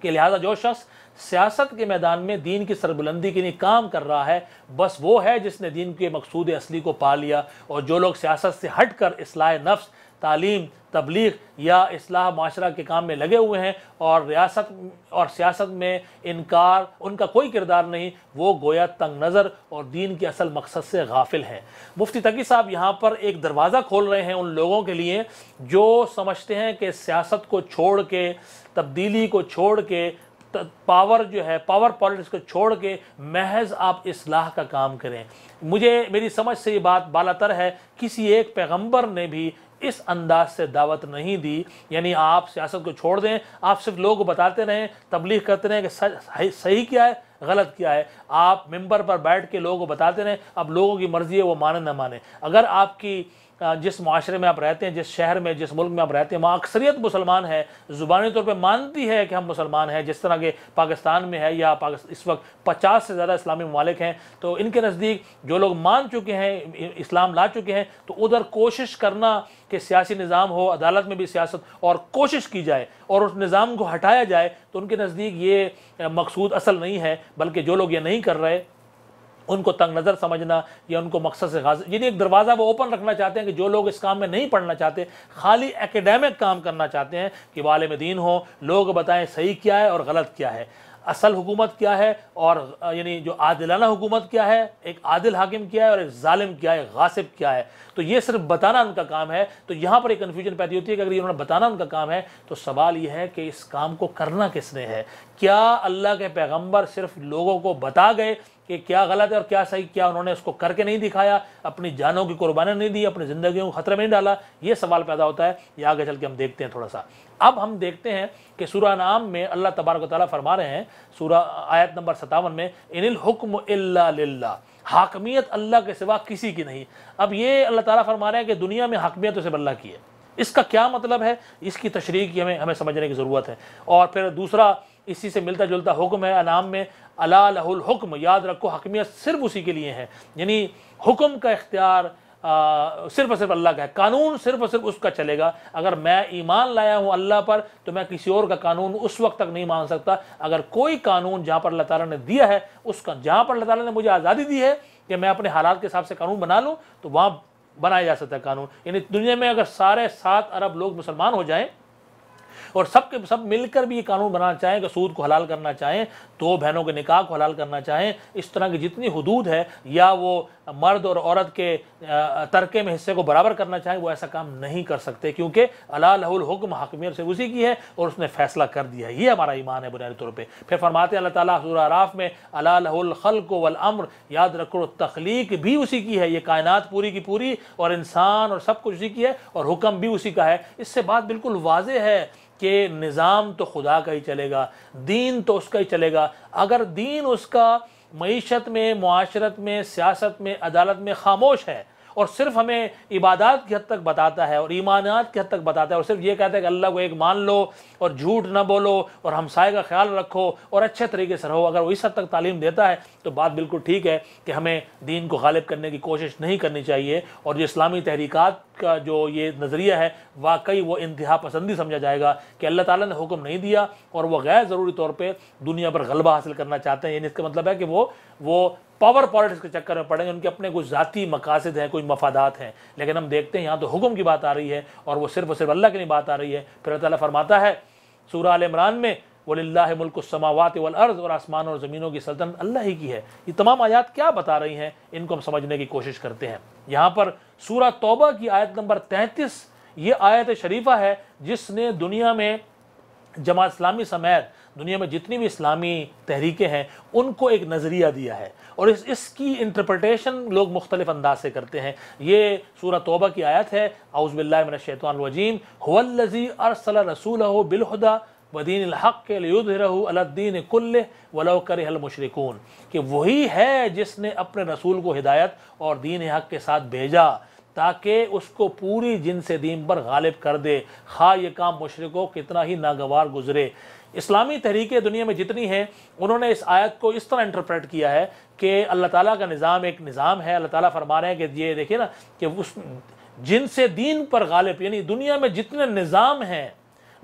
کہ لہٰذا جو شخص سیاست کے میدان میں دین کی سربلندی کے لیے کام کر رہا ہے بس وہ ہے جس نے دین کے مقصود اصلی کو پا لیا اور جو لوگ سیاست سے ہٹ کر اصلاح نفس تعلیم تبلیغ یا اصلاح معاشرہ کے کام میں لگے ہوئے ہیں اور ریاست اور سیاست میں انکار ان کا کوئی کردار نہیں وہ گویا تنگ نظر اور دین کے اصل مقصد سے غافل ہیں مفتی تقی صاحب یہاں پر ایک دروازہ کھول رہے ہیں ان لوگوں کے لیے جو سمجھتے ہیں کہ سیاست کو چھوڑ کے تبدیلی کو چھوڑ کے پاور جو ہے پاور پالیٹکس کو چھوڑ کے محض آپ اصلاح کا کام کریں مجھے میری سمجھ سے یہ بات بالا تر ہے کسی ایک پیغمبر نے بھی اس انداز سے دعوت نہیں دی یعنی آپ سیاست کو چھوڑ دیں آپ صرف لوگوں کو بتاتے رہیں تبلیغ کرتے رہیں کہ صحیح کیا ہے غلط کیا ہے آپ ممبر پر بیٹھ کے لوگوں کو بتاتے رہیں اب لوگوں کی مرضی ہے وہ مانے نہ مانے اگر آپ کی جس معاشرے میں آپ رہتے ہیں جس شہر میں جس ملک میں آپ رہتے ہیں وہاں اکثریت مسلمان ہے زبانی طور پہ مانتی ہے کہ ہم مسلمان ہیں جس طرح کے پاکستان میں ہے یا اس وقت پچاس سے زیادہ اسلامی ممالک ہیں تو ان کے نزدیک جو لوگ مان چکے ہیں اسلام لا چکے ہیں تو ادھر کوشش کرنا کہ سیاسی نظام ہو عدالت میں بھی سیاست اور کوشش کی جائے اور اس نظام کو ہٹایا جائے تو ان کے نزدیک یہ مقصود اصل نہیں ہے بلکہ جو لوگ یہ نہیں کر رہے ان کو تنگ نظر سمجھنا یا ان کو مقصد سے یعنی ایک دروازہ وہ اوپن رکھنا چاہتے ہیں کہ جو لوگ اس کام میں نہیں پڑھنا چاہتے خالی اکیڈیمک کام کرنا چاہتے ہیں کہ والم دین ہوں لوگ بتائیں صحیح کیا ہے اور غلط کیا ہے اصل حکومت کیا ہے اور یعنی جو عادلانہ حکومت کیا ہے ایک عادل حاکم کیا ہے اور ایک ظالم کیا ہے غاصب کیا ہے تو یہ صرف بتانا ان کا کام ہے تو یہاں پر ایک کنفیوژن پیدی ہوتی ہے کہ اگر انہوں نے بتانا ان کا کام ہے تو سوال یہ ہے کہ اس کام کو کرنا کس نے ہے کیا اللہ کے پیغمبر صرف لوگوں کو بتا گئے کہ کیا غلط ہے اور کیا صحیح کیا انہوں نے اس کو کر کے نہیں دکھایا اپنی جانوں کی قربانیں نہیں دی اپنی زندگیوں کو خطرے نہیں ڈالا یہ سوال پیدا ہوتا ہے یہ آگے چل کے ہم دیکھتے ہیں تھوڑا سا اب ہم دیکھتے ہیں کہ سورہ نام میں اللہ تبارک و تعالیٰ فرما رہے ہیں سورہ آیت نمبر ستاون میں ان الحکم اللہ للہ حاکمیت اللہ کے سوا کسی کی نہیں اب یہ اللہ تعالیٰ فرما رہے ہیں کہ دنیا میں حاکمیت اسے اللہ کی ہے اس کا کیا مطلب ہے اس کی تشریح کی ہمیں ہمیں سمجھنے کی ضرورت ہے اور پھر دوسرا اسی سے ملتا جلتا حکم ہے انام میں لہ الحکم یاد رکھو حکمیت صرف اسی کے لیے ہے یعنی حکم کا اختیار صرف اور صرف اللہ کا ہے قانون صرف صرف اس کا چلے گا اگر میں ایمان لایا ہوں اللہ پر تو میں کسی اور کا قانون اس وقت تک نہیں مان سکتا اگر کوئی قانون جہاں پر اللہ تعالیٰ نے دیا ہے اس کا جہاں پر اللہ تعالیٰ نے مجھے آزادی دی ہے کہ میں اپنے حالات کے حساب سے قانون بنا لوں تو وہاں بنایا جا سکتا ہے قانون یعنی دنیا میں اگر سارے سات ارب لوگ مسلمان ہو جائیں اور سب کے سب مل کر بھی یہ قانون بنانا چاہیں کہ سود کو حلال کرنا چاہیں دو بہنوں کے نکاح کو حلال کرنا چاہیں اس طرح کی جتنی حدود ہے یا وہ مرد اور عورت کے ترکے میں حصے کو برابر کرنا چاہیں وہ ایسا کام نہیں کر سکتے کیونکہ اللہ لہ الحکم حکمیت سے اسی کی ہے اور اس نے فیصلہ کر دیا ہے یہ ہمارا ایمان ہے بنیادی طور پہ پھر فرماتے اللہ تعالیٰ عراف میں اللہ لہ الخلق والامر یاد رکھو تخلیق بھی اسی کی ہے یہ کائنات پوری کی پوری اور انسان اور سب کچھ اسی کی ہے اور حکم بھی اسی کا ہے اس سے بات بالکل واضح ہے کہ نظام تو خدا کا ہی چلے گا دین تو اس کا ہی چلے گا اگر دین اس کا معیشت میں معاشرت میں سیاست میں عدالت میں خاموش ہے اور صرف ہمیں عبادات کی حد تک بتاتا ہے اور ایمانات کی حد تک بتاتا ہے اور صرف یہ کہتا ہے کہ اللہ کو ایک مان لو اور جھوٹ نہ بولو اور ہمسائے کا خیال رکھو اور اچھے طریقے سے رہو اگر وہ اس حد تک تعلیم دیتا ہے تو بات بالکل ٹھیک ہے کہ ہمیں دین کو غالب کرنے کی کوشش نہیں کرنی چاہیے اور جو اسلامی تحریکات کا جو یہ نظریہ ہے واقعی وہ انتہا پسندی سمجھا جائے گا کہ اللہ تعالیٰ نے حکم نہیں دیا اور وہ غیر ضروری طور پہ دنیا پر غلبہ حاصل کرنا چاہتے ہیں یعنی اس کا مطلب ہے کہ وہ وہ پاور پالیٹکس کے چکر میں پڑیں گے ان کے اپنے کوئی ذاتی مقاصد ہیں کوئی مفادات ہیں لیکن ہم دیکھتے ہیں یہاں تو حکم کی بات آ رہی ہے اور وہ صرف اور صرف اللہ کے لیے بات آ رہی ہے پھر اللہ تعالیٰ فرماتا ہے سورہ عال عمران میں وللہ ملک السماوات والارض اور آسمان اور زمینوں کی سلطنت اللہ ہی کی ہے یہ تمام آیات کیا بتا رہی ہیں ان کو ہم سمجھنے کی کوشش کرتے ہیں یہاں پر سورہ توبہ کی آیت نمبر تینتیس یہ آیت شریفہ ہے جس نے دنیا میں جماعت اسلامی سمیت دنیا میں جتنی بھی اسلامی تحریکیں ہیں ان کو ایک نظریہ دیا ہے اور اس اس کی انٹرپریٹیشن لوگ مختلف انداز سے کرتے ہیں یہ سورہ توبہ کی آیت ہے اعوذ باللہ من الرجیم الوجیم الذی ارسل رسوله بالهدى ودین الحق کے رح الدین کل ولو کرہ المشرکون کہ وہی ہے جس نے اپنے رسول کو ہدایت اور دین حق کے ساتھ بھیجا تاکہ اس کو پوری جن سے دین پر غالب کر دے خواہ یہ کام مشرق ہو کتنا ہی ناگوار گزرے اسلامی تحریکیں دنیا میں جتنی ہیں انہوں نے اس آیت کو اس طرح انٹرپریٹ کیا ہے کہ اللہ تعالیٰ کا نظام ایک نظام ہے اللہ تعالیٰ فرما رہے ہیں کہ یہ دیکھیں نا کہ اس جن سے دین پر غالب یعنی دنیا میں جتنے نظام ہیں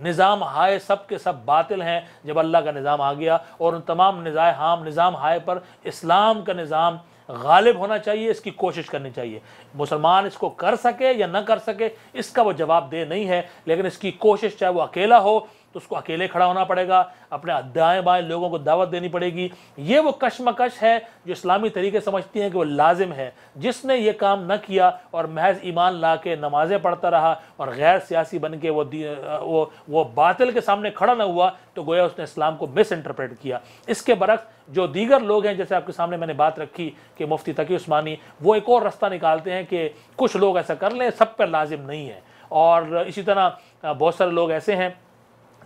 نظام ہائے سب کے سب باطل ہیں جب اللہ کا نظام آ گیا اور ان تمام نظائے ہم نظام ہائے پر اسلام کا نظام غالب ہونا چاہیے اس کی کوشش کرنی چاہیے مسلمان اس کو کر سکے یا نہ کر سکے اس کا وہ جواب دے نہیں ہے لیکن اس کی کوشش چاہے وہ اکیلا ہو تو اس کو اکیلے کھڑا ہونا پڑے گا اپنے دائیں بائیں لوگوں کو دعوت دینی پڑے گی یہ وہ کشمکش ہے جو اسلامی طریقے سمجھتی ہیں کہ وہ لازم ہے جس نے یہ کام نہ کیا اور محض ایمان لا کے نمازیں پڑھتا رہا اور غیر سیاسی بن کے وہ باطل کے سامنے کھڑا نہ ہوا تو گویا اس نے اسلام کو مس انٹرپریٹ کیا اس کے برعکس جو دیگر لوگ ہیں جیسے آپ کے سامنے میں نے بات رکھی کہ مفتی تقی عثمانی وہ ایک اور رستہ نکالتے ہیں کہ کچھ لوگ ایسا کر لیں سب پر لازم نہیں ہے اور اسی طرح بہت سارے لوگ ایسے ہیں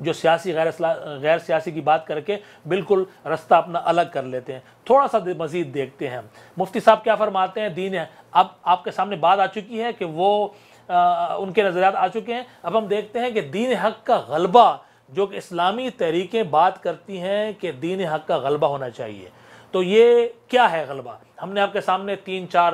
جو سیاسی غیر غیر سیاسی کی بات کر کے بالکل رستہ اپنا الگ کر لیتے ہیں تھوڑا سا مزید دیکھتے ہیں مفتی صاحب کیا فرماتے ہیں دین ہے اب آپ کے سامنے بات آ چکی ہے کہ وہ ان کے نظریات آ چکے ہیں اب ہم دیکھتے ہیں کہ دین حق کا غلبہ جو کہ اسلامی تحریکیں بات کرتی ہیں کہ دین حق کا غلبہ ہونا چاہیے تو یہ کیا ہے غلبہ ہم نے آپ کے سامنے تین چار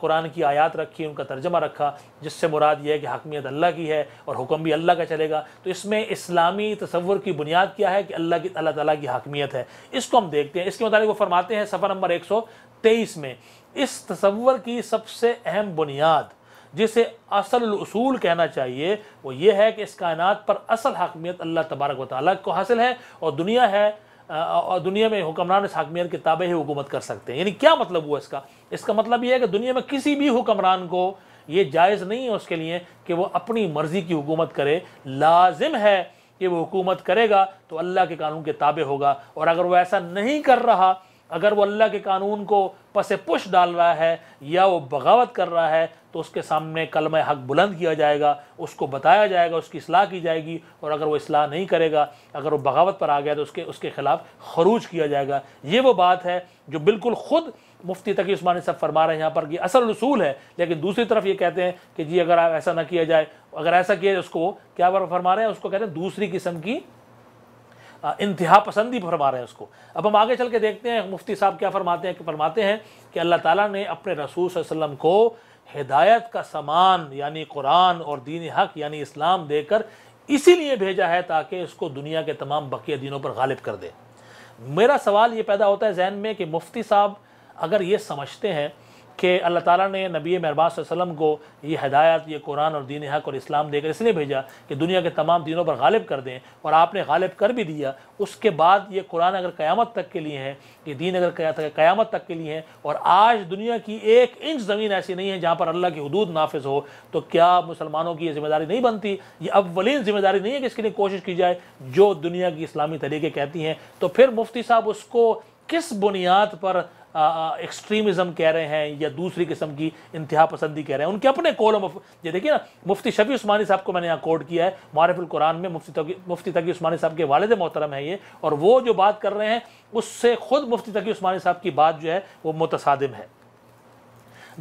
قرآن کی آیات رکھی ان کا ترجمہ رکھا جس سے مراد یہ ہے کہ حکمیت اللہ کی ہے اور حکم بھی اللہ کا چلے گا تو اس میں اسلامی تصور کی بنیاد کیا ہے کہ اللہ کی اللہ تعالیٰ کی حکمیت ہے اس کو ہم دیکھتے ہیں اس کے مطابق وہ فرماتے ہیں سفر نمبر ایک سو تیئیس میں اس تصور کی سب سے اہم بنیاد جسے اصل اصول کہنا چاہیے وہ یہ ہے کہ اس کائنات پر اصل حکمیت اللہ تبارک و تعالیٰ کو حاصل ہے اور دنیا ہے اور دنیا میں حکمران اس حاکمیت کے تابع ہی حکومت کر سکتے ہیں یعنی کیا مطلب ہوا اس کا اس کا مطلب یہ ہے کہ دنیا میں کسی بھی حکمران کو یہ جائز نہیں ہے اس کے لیے کہ وہ اپنی مرضی کی حکومت کرے لازم ہے کہ وہ حکومت کرے گا تو اللہ کے قانون کے تابع ہوگا اور اگر وہ ایسا نہیں کر رہا اگر وہ اللہ کے قانون کو پس پش ڈال رہا ہے یا وہ بغاوت کر رہا ہے تو اس کے سامنے کلمہ حق بلند کیا جائے گا اس کو بتایا جائے گا اس کی اصلاح کی جائے گی اور اگر وہ اصلاح نہیں کرے گا اگر وہ بغاوت پر آ گیا تو اس کے اس کے خلاف خروج کیا جائے گا یہ وہ بات ہے جو بالکل خود مفتی تقی عثمانی صاحب فرما رہے ہیں یہاں پر کہ اصل رسول ہے لیکن دوسری طرف یہ کہتے ہیں کہ جی اگر ایسا نہ کیا جائے اگر ایسا کیا جائے اس کو کیا فرما رہے ہیں اس کو کہتے ہیں دوسری قسم کی انتہا پسندی فرما رہے ہیں اس کو اب ہم آگے چل کے دیکھتے ہیں مفتی صاحب کیا فرماتے ہیں کہ فرماتے ہیں کہ اللہ تعالیٰ نے اپنے رسول صلی اللہ علیہ وسلم کو ہدایت کا سامان یعنی قرآن اور دین حق یعنی اسلام دے کر اسی لیے بھیجا ہے تاکہ اس کو دنیا کے تمام بقیہ دینوں پر غالب کر دے میرا سوال یہ پیدا ہوتا ہے ذہن میں کہ مفتی صاحب اگر یہ سمجھتے ہیں کہ اللہ تعالیٰ نے نبی صلی اللہ علیہ وسلم کو یہ ہدایت یہ قرآن اور دین حق اور اسلام دے کر اس لیے بھیجا کہ دنیا کے تمام دینوں پر غالب کر دیں اور آپ نے غالب کر بھی دیا اس کے بعد یہ قرآن اگر قیامت تک کے لیے ہیں یہ دین اگر قیامت تک کے لیے ہیں اور آج دنیا کی ایک انچ زمین ایسی نہیں ہے جہاں پر اللہ کی حدود نافذ ہو تو کیا مسلمانوں کی یہ ذمہ داری نہیں بنتی یہ اولین ذمہ داری نہیں ہے کہ اس کے لیے کوشش کی جائے جو دنیا کی اسلامی طریقے کہتی ہیں تو پھر مفتی صاحب اس کو کس بنیاد پر ایکسٹریمزم کہہ رہے ہیں یا دوسری قسم کی انتہا پسندی کہہ رہے ہیں ان کے اپنے کولم یہ دیکھیے نا مفتی شفیع عثمانی صاحب کو میں نے یہاں کوڈ کیا ہے معارف القرآن میں مفتی تقی مفتی تقی عثمانی صاحب کے والد محترم ہیں یہ اور وہ جو بات کر رہے ہیں اس سے خود مفتی تقی عثمانی صاحب کی بات جو ہے وہ متصادم ہے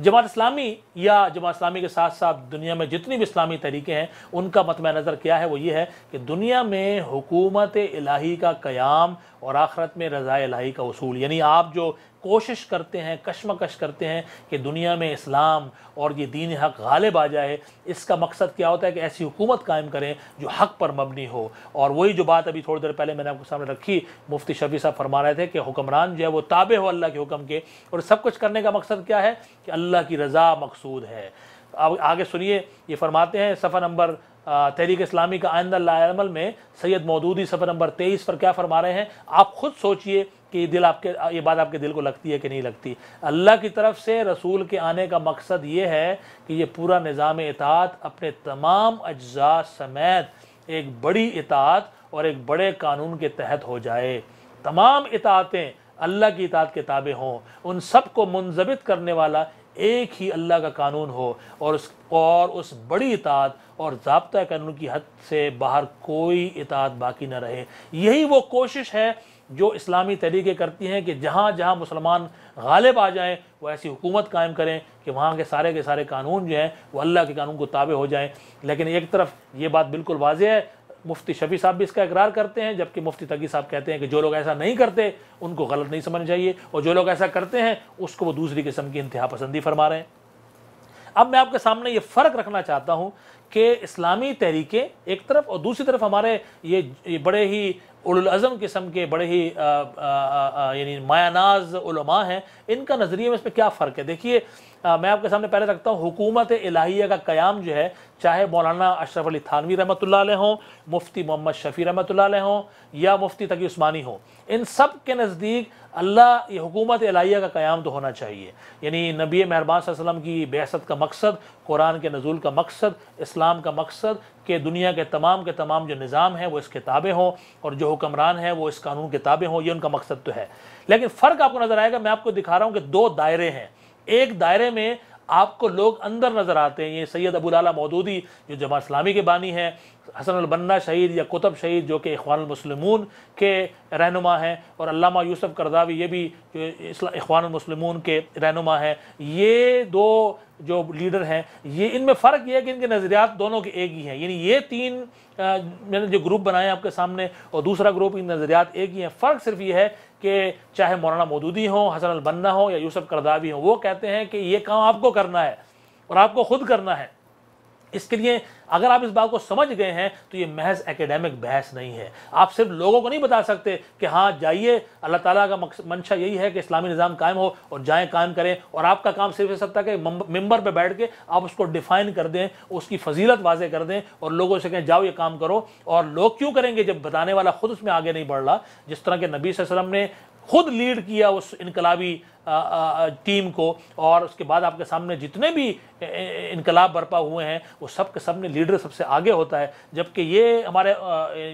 جماعت اسلامی یا جماعت اسلامی کے ساتھ ساتھ دنیا میں جتنی بھی اسلامی طریقے ہیں ان کا نظر کیا ہے وہ یہ ہے کہ دنیا میں حکومت الہی کا قیام اور آخرت میں رضا الہی کا اصول یعنی آپ جو کوشش کرتے ہیں کشمکش کرتے ہیں کہ دنیا میں اسلام اور یہ دین حق غالب آ جائے اس کا مقصد کیا ہوتا ہے کہ ایسی حکومت قائم کریں جو حق پر مبنی ہو اور وہی جو بات ابھی تھوڑی دیر پہلے میں نے آپ کے سامنے رکھی مفتی شفی صاحب فرما رہے تھے کہ حکمران جو ہے وہ تابع ہو اللہ کے حکم کے اور سب کچھ کرنے کا مقصد کیا ہے کہ اللہ کی رضا مقصود ہے اب آگے سنیے یہ فرماتے ہیں صفحہ نمبر تحریک اسلامی کا آئندہ عمل میں سید مودودی صفحہ نمبر تیئیس پر کیا فرما رہے ہیں آپ خود سوچئے کہ یہ دل آپ کے یہ بات آپ کے دل کو لگتی ہے کہ نہیں لگتی اللہ کی طرف سے رسول کے آنے کا مقصد یہ ہے کہ یہ پورا نظام اطاعت اپنے تمام اجزاء سمیت ایک بڑی اطاعت اور ایک بڑے قانون کے تحت ہو جائے تمام اطاعتیں اللہ کی اطاعت کے تابع ہوں ان سب کو منضبط کرنے والا ایک ہی اللہ کا قانون ہو اور اس اور اس بڑی اطاعت اور ضابطہ قانون کی حد سے باہر کوئی اطاعت باقی نہ رہے یہی وہ کوشش ہے جو اسلامی تحریکیں کرتی ہیں کہ جہاں جہاں مسلمان غالب آ جائیں وہ ایسی حکومت قائم کریں کہ وہاں کے سارے کے سارے قانون جو ہیں وہ اللہ کے قانون کو تابع ہو جائیں لیکن ایک طرف یہ بات بالکل واضح ہے مفتی شفیع صاحب بھی اس کا اقرار کرتے ہیں جبکہ مفتی تقی صاحب کہتے ہیں کہ جو لوگ ایسا نہیں کرتے ان کو غلط نہیں سمجھنا چاہیے اور جو لوگ ایسا کرتے ہیں اس کو وہ دوسری قسم کی انتہا پسندی فرما رہے ہیں اب میں آپ کے سامنے یہ فرق رکھنا چاہتا ہوں کہ اسلامی تحریکیں ایک طرف اور دوسری طرف ہمارے یہ بڑے ہی العظم قسم کے بڑے ہی یعنی مایا ناز علماء ہیں ان کا نظریہ میں اس میں کیا فرق ہے دیکھیے میں آپ کے سامنے پہلے رکھتا ہوں حکومت الہیہ کا قیام جو ہے چاہے مولانا اشرف علی تھانوی رحمۃ اللہ علیہ ہوں مفتی محمد شفیع رحمۃ اللہ علیہ ہوں یا مفتی تقی عثمانی ہوں ان سب کے نزدیک اللہ یہ حکومت الہیہ کا قیام تو ہونا چاہیے یعنی نبی مہربان صلی اللہ علیہ وسلم کی بحثت کا مقصد قرآن کے نزول کا مقصد اسلام کا مقصد کہ دنیا کے تمام کے تمام جو نظام ہیں وہ اس کے تابع ہوں اور جو حکمران ہیں وہ اس قانون کے تابع ہوں یہ ان کا مقصد تو ہے لیکن فرق آپ کو نظر آئے گا میں آپ کو دکھا رہا ہوں کہ دو دائرے ہیں ایک دائرے میں آپ کو لوگ اندر نظر آتے ہیں یہ سید ابو العالی مودودی جو جماعت اسلامی کے بانی ہیں حسن البنا شہید یا کتب شہید جو کہ اخوان المسلمون کے رہنما ہیں اور علامہ یوسف کرداوی یہ بھی اخوان المسلمون کے رہنما ہیں یہ دو جو لیڈر ہیں یہ ان میں فرق یہ ہے کہ ان کے نظریات دونوں کے ایک ہی ہیں یعنی یہ تین میں نے جو گروپ بنائے آپ کے سامنے اور دوسرا گروپ ان نظریات ایک ہی ہیں فرق صرف یہ ہے کہ چاہے مولانا مودودی ہوں حسن البنا ہوں یا یوسف کرداوی ہوں وہ کہتے ہیں کہ یہ کام آپ کو کرنا ہے اور آپ کو خود کرنا ہے اس کے لیے اگر آپ اس بات کو سمجھ گئے ہیں تو یہ محض اکیڈیمک بحث نہیں ہے آپ صرف لوگوں کو نہیں بتا سکتے کہ ہاں جائیے اللہ تعالیٰ کا منشا یہی ہے کہ اسلامی نظام قائم ہو اور جائیں قائم کریں اور آپ کا کام صرف ہو سکتا ہے کہ ممبر پہ بیٹھ کے آپ اس کو ڈیفائن کر دیں اس کی فضیلت واضح کر دیں اور لوگوں سے کہیں جاؤ یہ کام کرو اور لوگ کیوں کریں گے جب بتانے والا خود اس میں آگے نہیں بڑھ رہا جس طرح کہ نبی صلی اللہ علیہ وسلم نے خود لیڈ کیا اس انقلابی ٹیم کو اور اس کے بعد آپ کے سامنے جتنے بھی انقلاب برپا ہوئے ہیں وہ سب کے سب نے لیڈر سب سے آگے ہوتا ہے جبکہ یہ ہمارے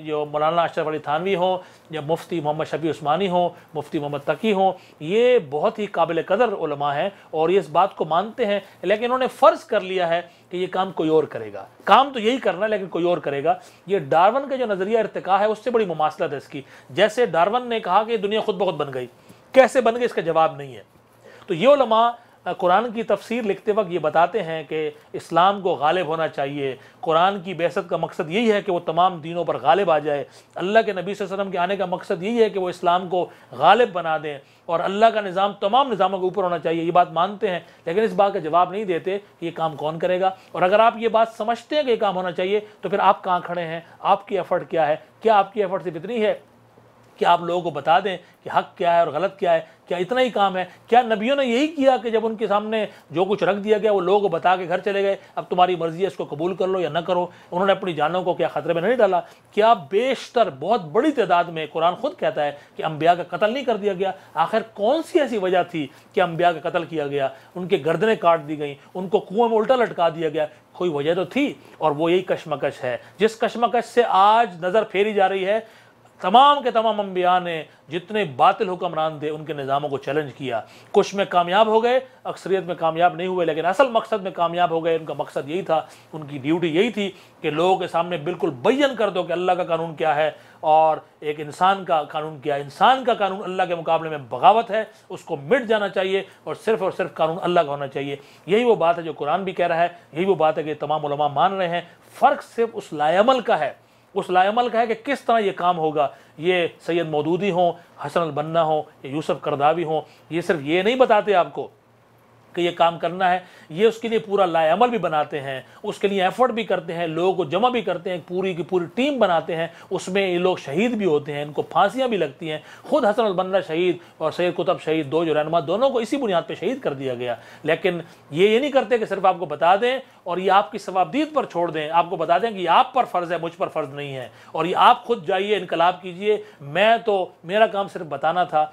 جو مولانا اشرف علی تھانوی ہوں یا مفتی محمد شفیع عثمانی ہوں مفتی محمد تقی ہوں یہ بہت ہی قابل قدر علماء ہیں اور یہ اس بات کو مانتے ہیں لیکن انہوں نے فرض کر لیا ہے کہ یہ کام کوئی اور کرے گا کام تو یہی کرنا ہے لیکن کوئی اور کرے گا یہ ڈارون کا جو نظریہ ارتقا ہے اس سے بڑی مماثلت ہے اس کی جیسے ڈارون نے کہا کہ دنیا خود بہت بن گئی کیسے بن گئے اس کا جواب نہیں ہے تو یہ علماء قرآن کی تفسیر لکھتے وقت یہ بتاتے ہیں کہ اسلام کو غالب ہونا چاہیے قرآن کی بحثت کا مقصد یہی ہے کہ وہ تمام دینوں پر غالب آ جائے اللہ کے نبی صلی اللہ علیہ وسلم کے آنے کا مقصد یہی ہے کہ وہ اسلام کو غالب بنا دیں اور اللہ کا نظام تمام نظاموں کے اوپر ہونا چاہیے یہ بات مانتے ہیں لیکن اس بات کا جواب نہیں دیتے کہ یہ کام کون کرے گا اور اگر آپ یہ بات سمجھتے ہیں کہ یہ کام ہونا چاہیے تو پھر آپ کہاں کھڑے ہیں آپ کی ایفرٹ کیا ہے کیا آپ کی ایفرٹ سے اتنی ہے کہ آپ لوگوں کو بتا دیں کہ حق کیا ہے اور غلط کیا ہے کیا اتنا ہی کام ہے کیا نبیوں نے یہی کیا کہ جب ان کے سامنے جو کچھ رکھ دیا گیا وہ لوگوں کو بتا کے گھر چلے گئے اب تمہاری مرضی ہے اس کو قبول کر لو یا نہ کرو انہوں نے اپنی جانوں کو کیا خطرے میں نہیں ڈالا کیا بیشتر بہت بڑی تعداد میں قرآن خود کہتا ہے کہ انبیاء کا قتل نہیں کر دیا گیا آخر کون سی ایسی وجہ تھی کہ انبیاء کا قتل کیا گیا ان کے گردنیں کاٹ دی گئیں ان کو کنویں میں الٹا لٹکا دیا گیا کوئی وجہ تو تھی اور وہ یہی کشمکش ہے جس کشمکش سے آج نظر پھیری جا رہی ہے تمام کے تمام انبیاء نے جتنے باطل حکمران تھے ان کے نظاموں کو چیلنج کیا کچھ میں کامیاب ہو گئے اکثریت میں کامیاب نہیں ہوئے لیکن اصل مقصد میں کامیاب ہو گئے ان کا مقصد یہی تھا ان کی ڈیوٹی یہی تھی کہ لوگوں کے سامنے بالکل بیان کر دو کہ اللہ کا قانون کیا ہے اور ایک انسان کا قانون کیا انسان کا قانون اللہ کے مقابلے میں بغاوت ہے اس کو مٹ جانا چاہیے اور صرف اور صرف قانون اللہ کا ہونا چاہیے یہی وہ بات ہے جو قرآن بھی کہہ رہا ہے یہی وہ بات ہے کہ تمام علماء مان رہے ہیں فرق صرف اس لائے عمل کا ہے اس عمل کا ہے کہ کس طرح یہ کام ہوگا یہ سید مودودی ہوں حسن البنا ہوں یوسف کرداوی ہوں یہ صرف یہ نہیں بتاتے آپ کو کہ یہ کام کرنا ہے یہ اس کے لیے پورا لائے عمل بھی بناتے ہیں اس کے لیے ایفرٹ بھی کرتے ہیں لوگوں کو جمع بھی کرتے ہیں پوری کی پوری ٹیم بناتے ہیں اس میں یہ لوگ شہید بھی ہوتے ہیں ان کو پھانسیاں بھی لگتی ہیں خود حسن البنہ شہید اور سید کتب شہید دو جو رہنما دونوں کو اسی بنیاد پہ شہید کر دیا گیا لیکن یہ یہ نہیں کرتے کہ صرف آپ کو بتا دیں اور یہ آپ کی ثوابدید پر چھوڑ دیں آپ کو بتا دیں کہ یہ آپ پر فرض ہے مجھ پر فرض نہیں ہے اور یہ آپ خود جائیے انقلاب کیجئے میں تو میرا کام صرف بتانا تھا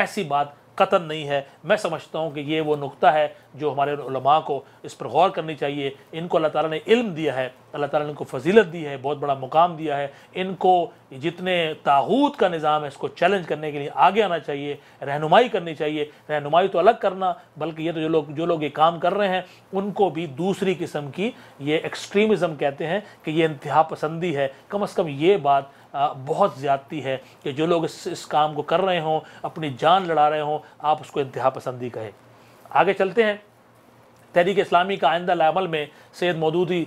ایسی بات قطن نہیں ہے میں سمجھتا ہوں کہ یہ وہ نقطہ ہے جو ہمارے علماء کو اس پر غور کرنی چاہیے ان کو اللہ تعالیٰ نے علم دیا ہے اللہ تعالیٰ نے ان کو فضیلت دی ہے بہت بڑا مقام دیا ہے ان کو جتنے تاغوت کا نظام ہے اس کو چیلنج کرنے کے لیے آگے آنا چاہیے رہنمائی کرنی چاہیے رہنمائی تو الگ کرنا بلکہ یہ تو جو لوگ جو لوگ یہ کام کر رہے ہیں ان کو بھی دوسری قسم کی یہ ایکسٹریمزم کہتے ہیں کہ یہ انتہا پسندی ہے کم از کم یہ بات بہت زیادتی ہے کہ جو لوگ اس اس کام کو کر رہے ہوں اپنی جان لڑا رہے ہوں آپ اس کو انتہا پسندی کہے آگے چلتے ہیں تحریک اسلامی کا آئندہ عمل میں سید مودودی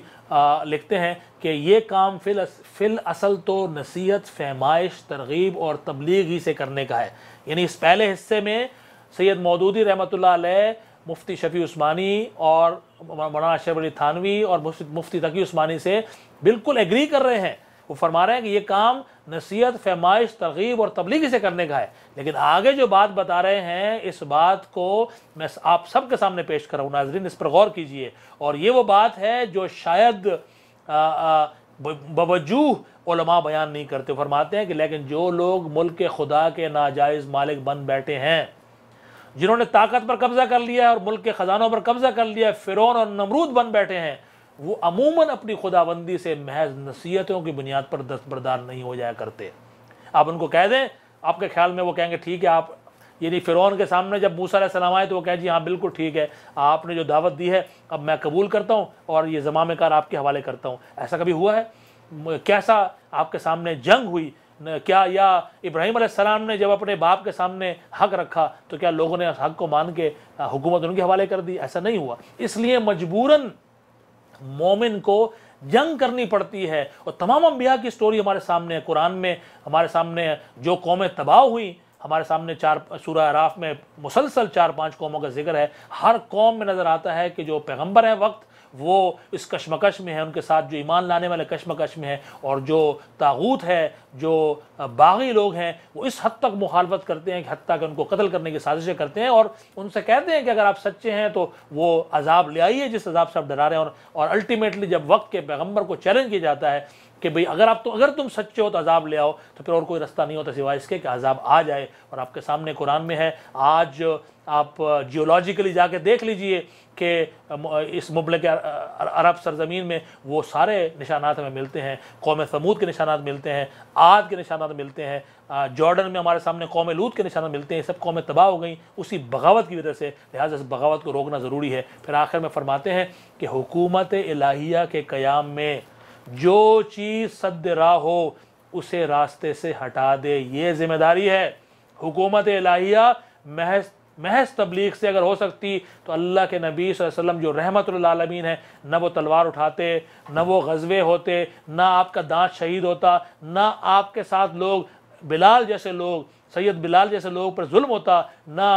لکھتے ہیں کہ یہ کام فل فل اصل تو نصیحت فہمائش ترغیب اور تبلیغ ہی سے کرنے کا ہے یعنی اس پہلے حصے میں سید مودودی رحمت اللہ علیہ مفتی شفیع عثمانی اور مولانا اشرف علی تھانوی اور مفتی تقی عثمانی سے بالکل ایگری کر رہے ہیں وہ فرما رہے ہیں کہ یہ کام نصیحت فیمائش ترغیب اور تبلیغی سے کرنے کا ہے لیکن آگے جو بات بتا رہے ہیں اس بات کو میں آپ سب کے سامنے پیش کر رہا ہوں ناظرین اس پر غور کیجئے اور یہ وہ بات ہے جو شاید بوجوہ علماء بیان نہیں کرتے فرماتے ہیں کہ لیکن جو لوگ ملک خدا کے ناجائز مالک بن بیٹھے ہیں جنہوں نے طاقت پر قبضہ کر لیا اور ملک کے خزانوں پر قبضہ کر لیا فرون اور نمرود بن بیٹھے ہیں وہ عموماً اپنی خداوندی سے محض نصیحتوں کی بنیاد پر دستبردار نہیں ہو جایا کرتے آپ ان کو کہہ دیں آپ کے خیال میں وہ کہیں گے ٹھیک ہے آپ یعنی فرعون کے سامنے جب موسیٰ علیہ السلام آئے تو وہ کہہ جی ہاں بالکل ٹھیک ہے آپ نے جو دعوت دی ہے اب میں قبول کرتا ہوں اور یہ زمام کار آپ کے حوالے کرتا ہوں ایسا کبھی ہوا ہے کیسا آپ کے سامنے جنگ ہوئی کیا یا ابراہیم علیہ السلام نے جب اپنے باپ کے سامنے حق رکھا تو کیا لوگوں نے حق کو مان کے حکومت ان کے حوالے کر دی ایسا نہیں ہوا اس لیے مجبوراً مومن کو جنگ کرنی پڑتی ہے اور تمام انبیاء کی سٹوری ہمارے سامنے قرآن میں ہمارے سامنے جو قومیں تباہ ہوئیں ہمارے سامنے چار سورہ عراف میں مسلسل چار پانچ قوموں کا ذکر ہے ہر قوم میں نظر آتا ہے کہ جو پیغمبر ہے وقت وہ اس کشمکش میں ہیں ان کے ساتھ جو ایمان لانے والے کشمکش میں ہے اور جو تاغوت ہے جو باغی لوگ ہیں وہ اس حد تک مخالفت کرتے ہیں کہ حتیٰ کہ ان کو قتل کرنے کی سازشیں کرتے ہیں اور ان سے کہتے ہیں کہ اگر آپ سچے ہیں تو وہ عذاب لے آئیے جس عذاب سے آپ ڈرا رہے ہیں اور الٹیمیٹلی جب وقت کے پیغمبر کو چیلنج کیا جاتا ہے کہ بھئی اگر آپ تو اگر تم سچے ہو تو عذاب لے آؤ تو پھر اور کوئی رستہ نہیں ہوتا سوائے اس کے کہ عذاب آ جائے اور آپ کے سامنے قرآن میں ہے آج آپ جیولوجیکلی جا کے دیکھ لیجئے کہ اس مبلک عرب سرزمین میں وہ سارے نشانات ہمیں ملتے ہیں قوم سمود کے نشانات ملتے ہیں آد کے نشانات ملتے ہیں جارڈن میں ہمارے سامنے قوم لوت کے نشانات ملتے ہیں سب قومیں تباہ ہو گئیں اسی بغاوت کی وجہ سے لہٰذا اس بغاوت کو روکنا ضروری ہے پھر آخر میں فرماتے ہیں کہ حکومت الہیہ کے قیام میں جو چیز صد راہ ہو اسے راستے سے ہٹا دے یہ ذمہ داری ہے حکومت الہیہ محض محض تبلیغ سے اگر ہو سکتی تو اللہ کے نبی صلی اللہ علیہ وسلم جو رحمت العالمین ہے نہ وہ تلوار اٹھاتے نہ وہ غزوے ہوتے نہ آپ کا دانت شہید ہوتا نہ آپ کے ساتھ لوگ بلال جیسے لوگ سید بلال جیسے لوگ پر ظلم ہوتا نہ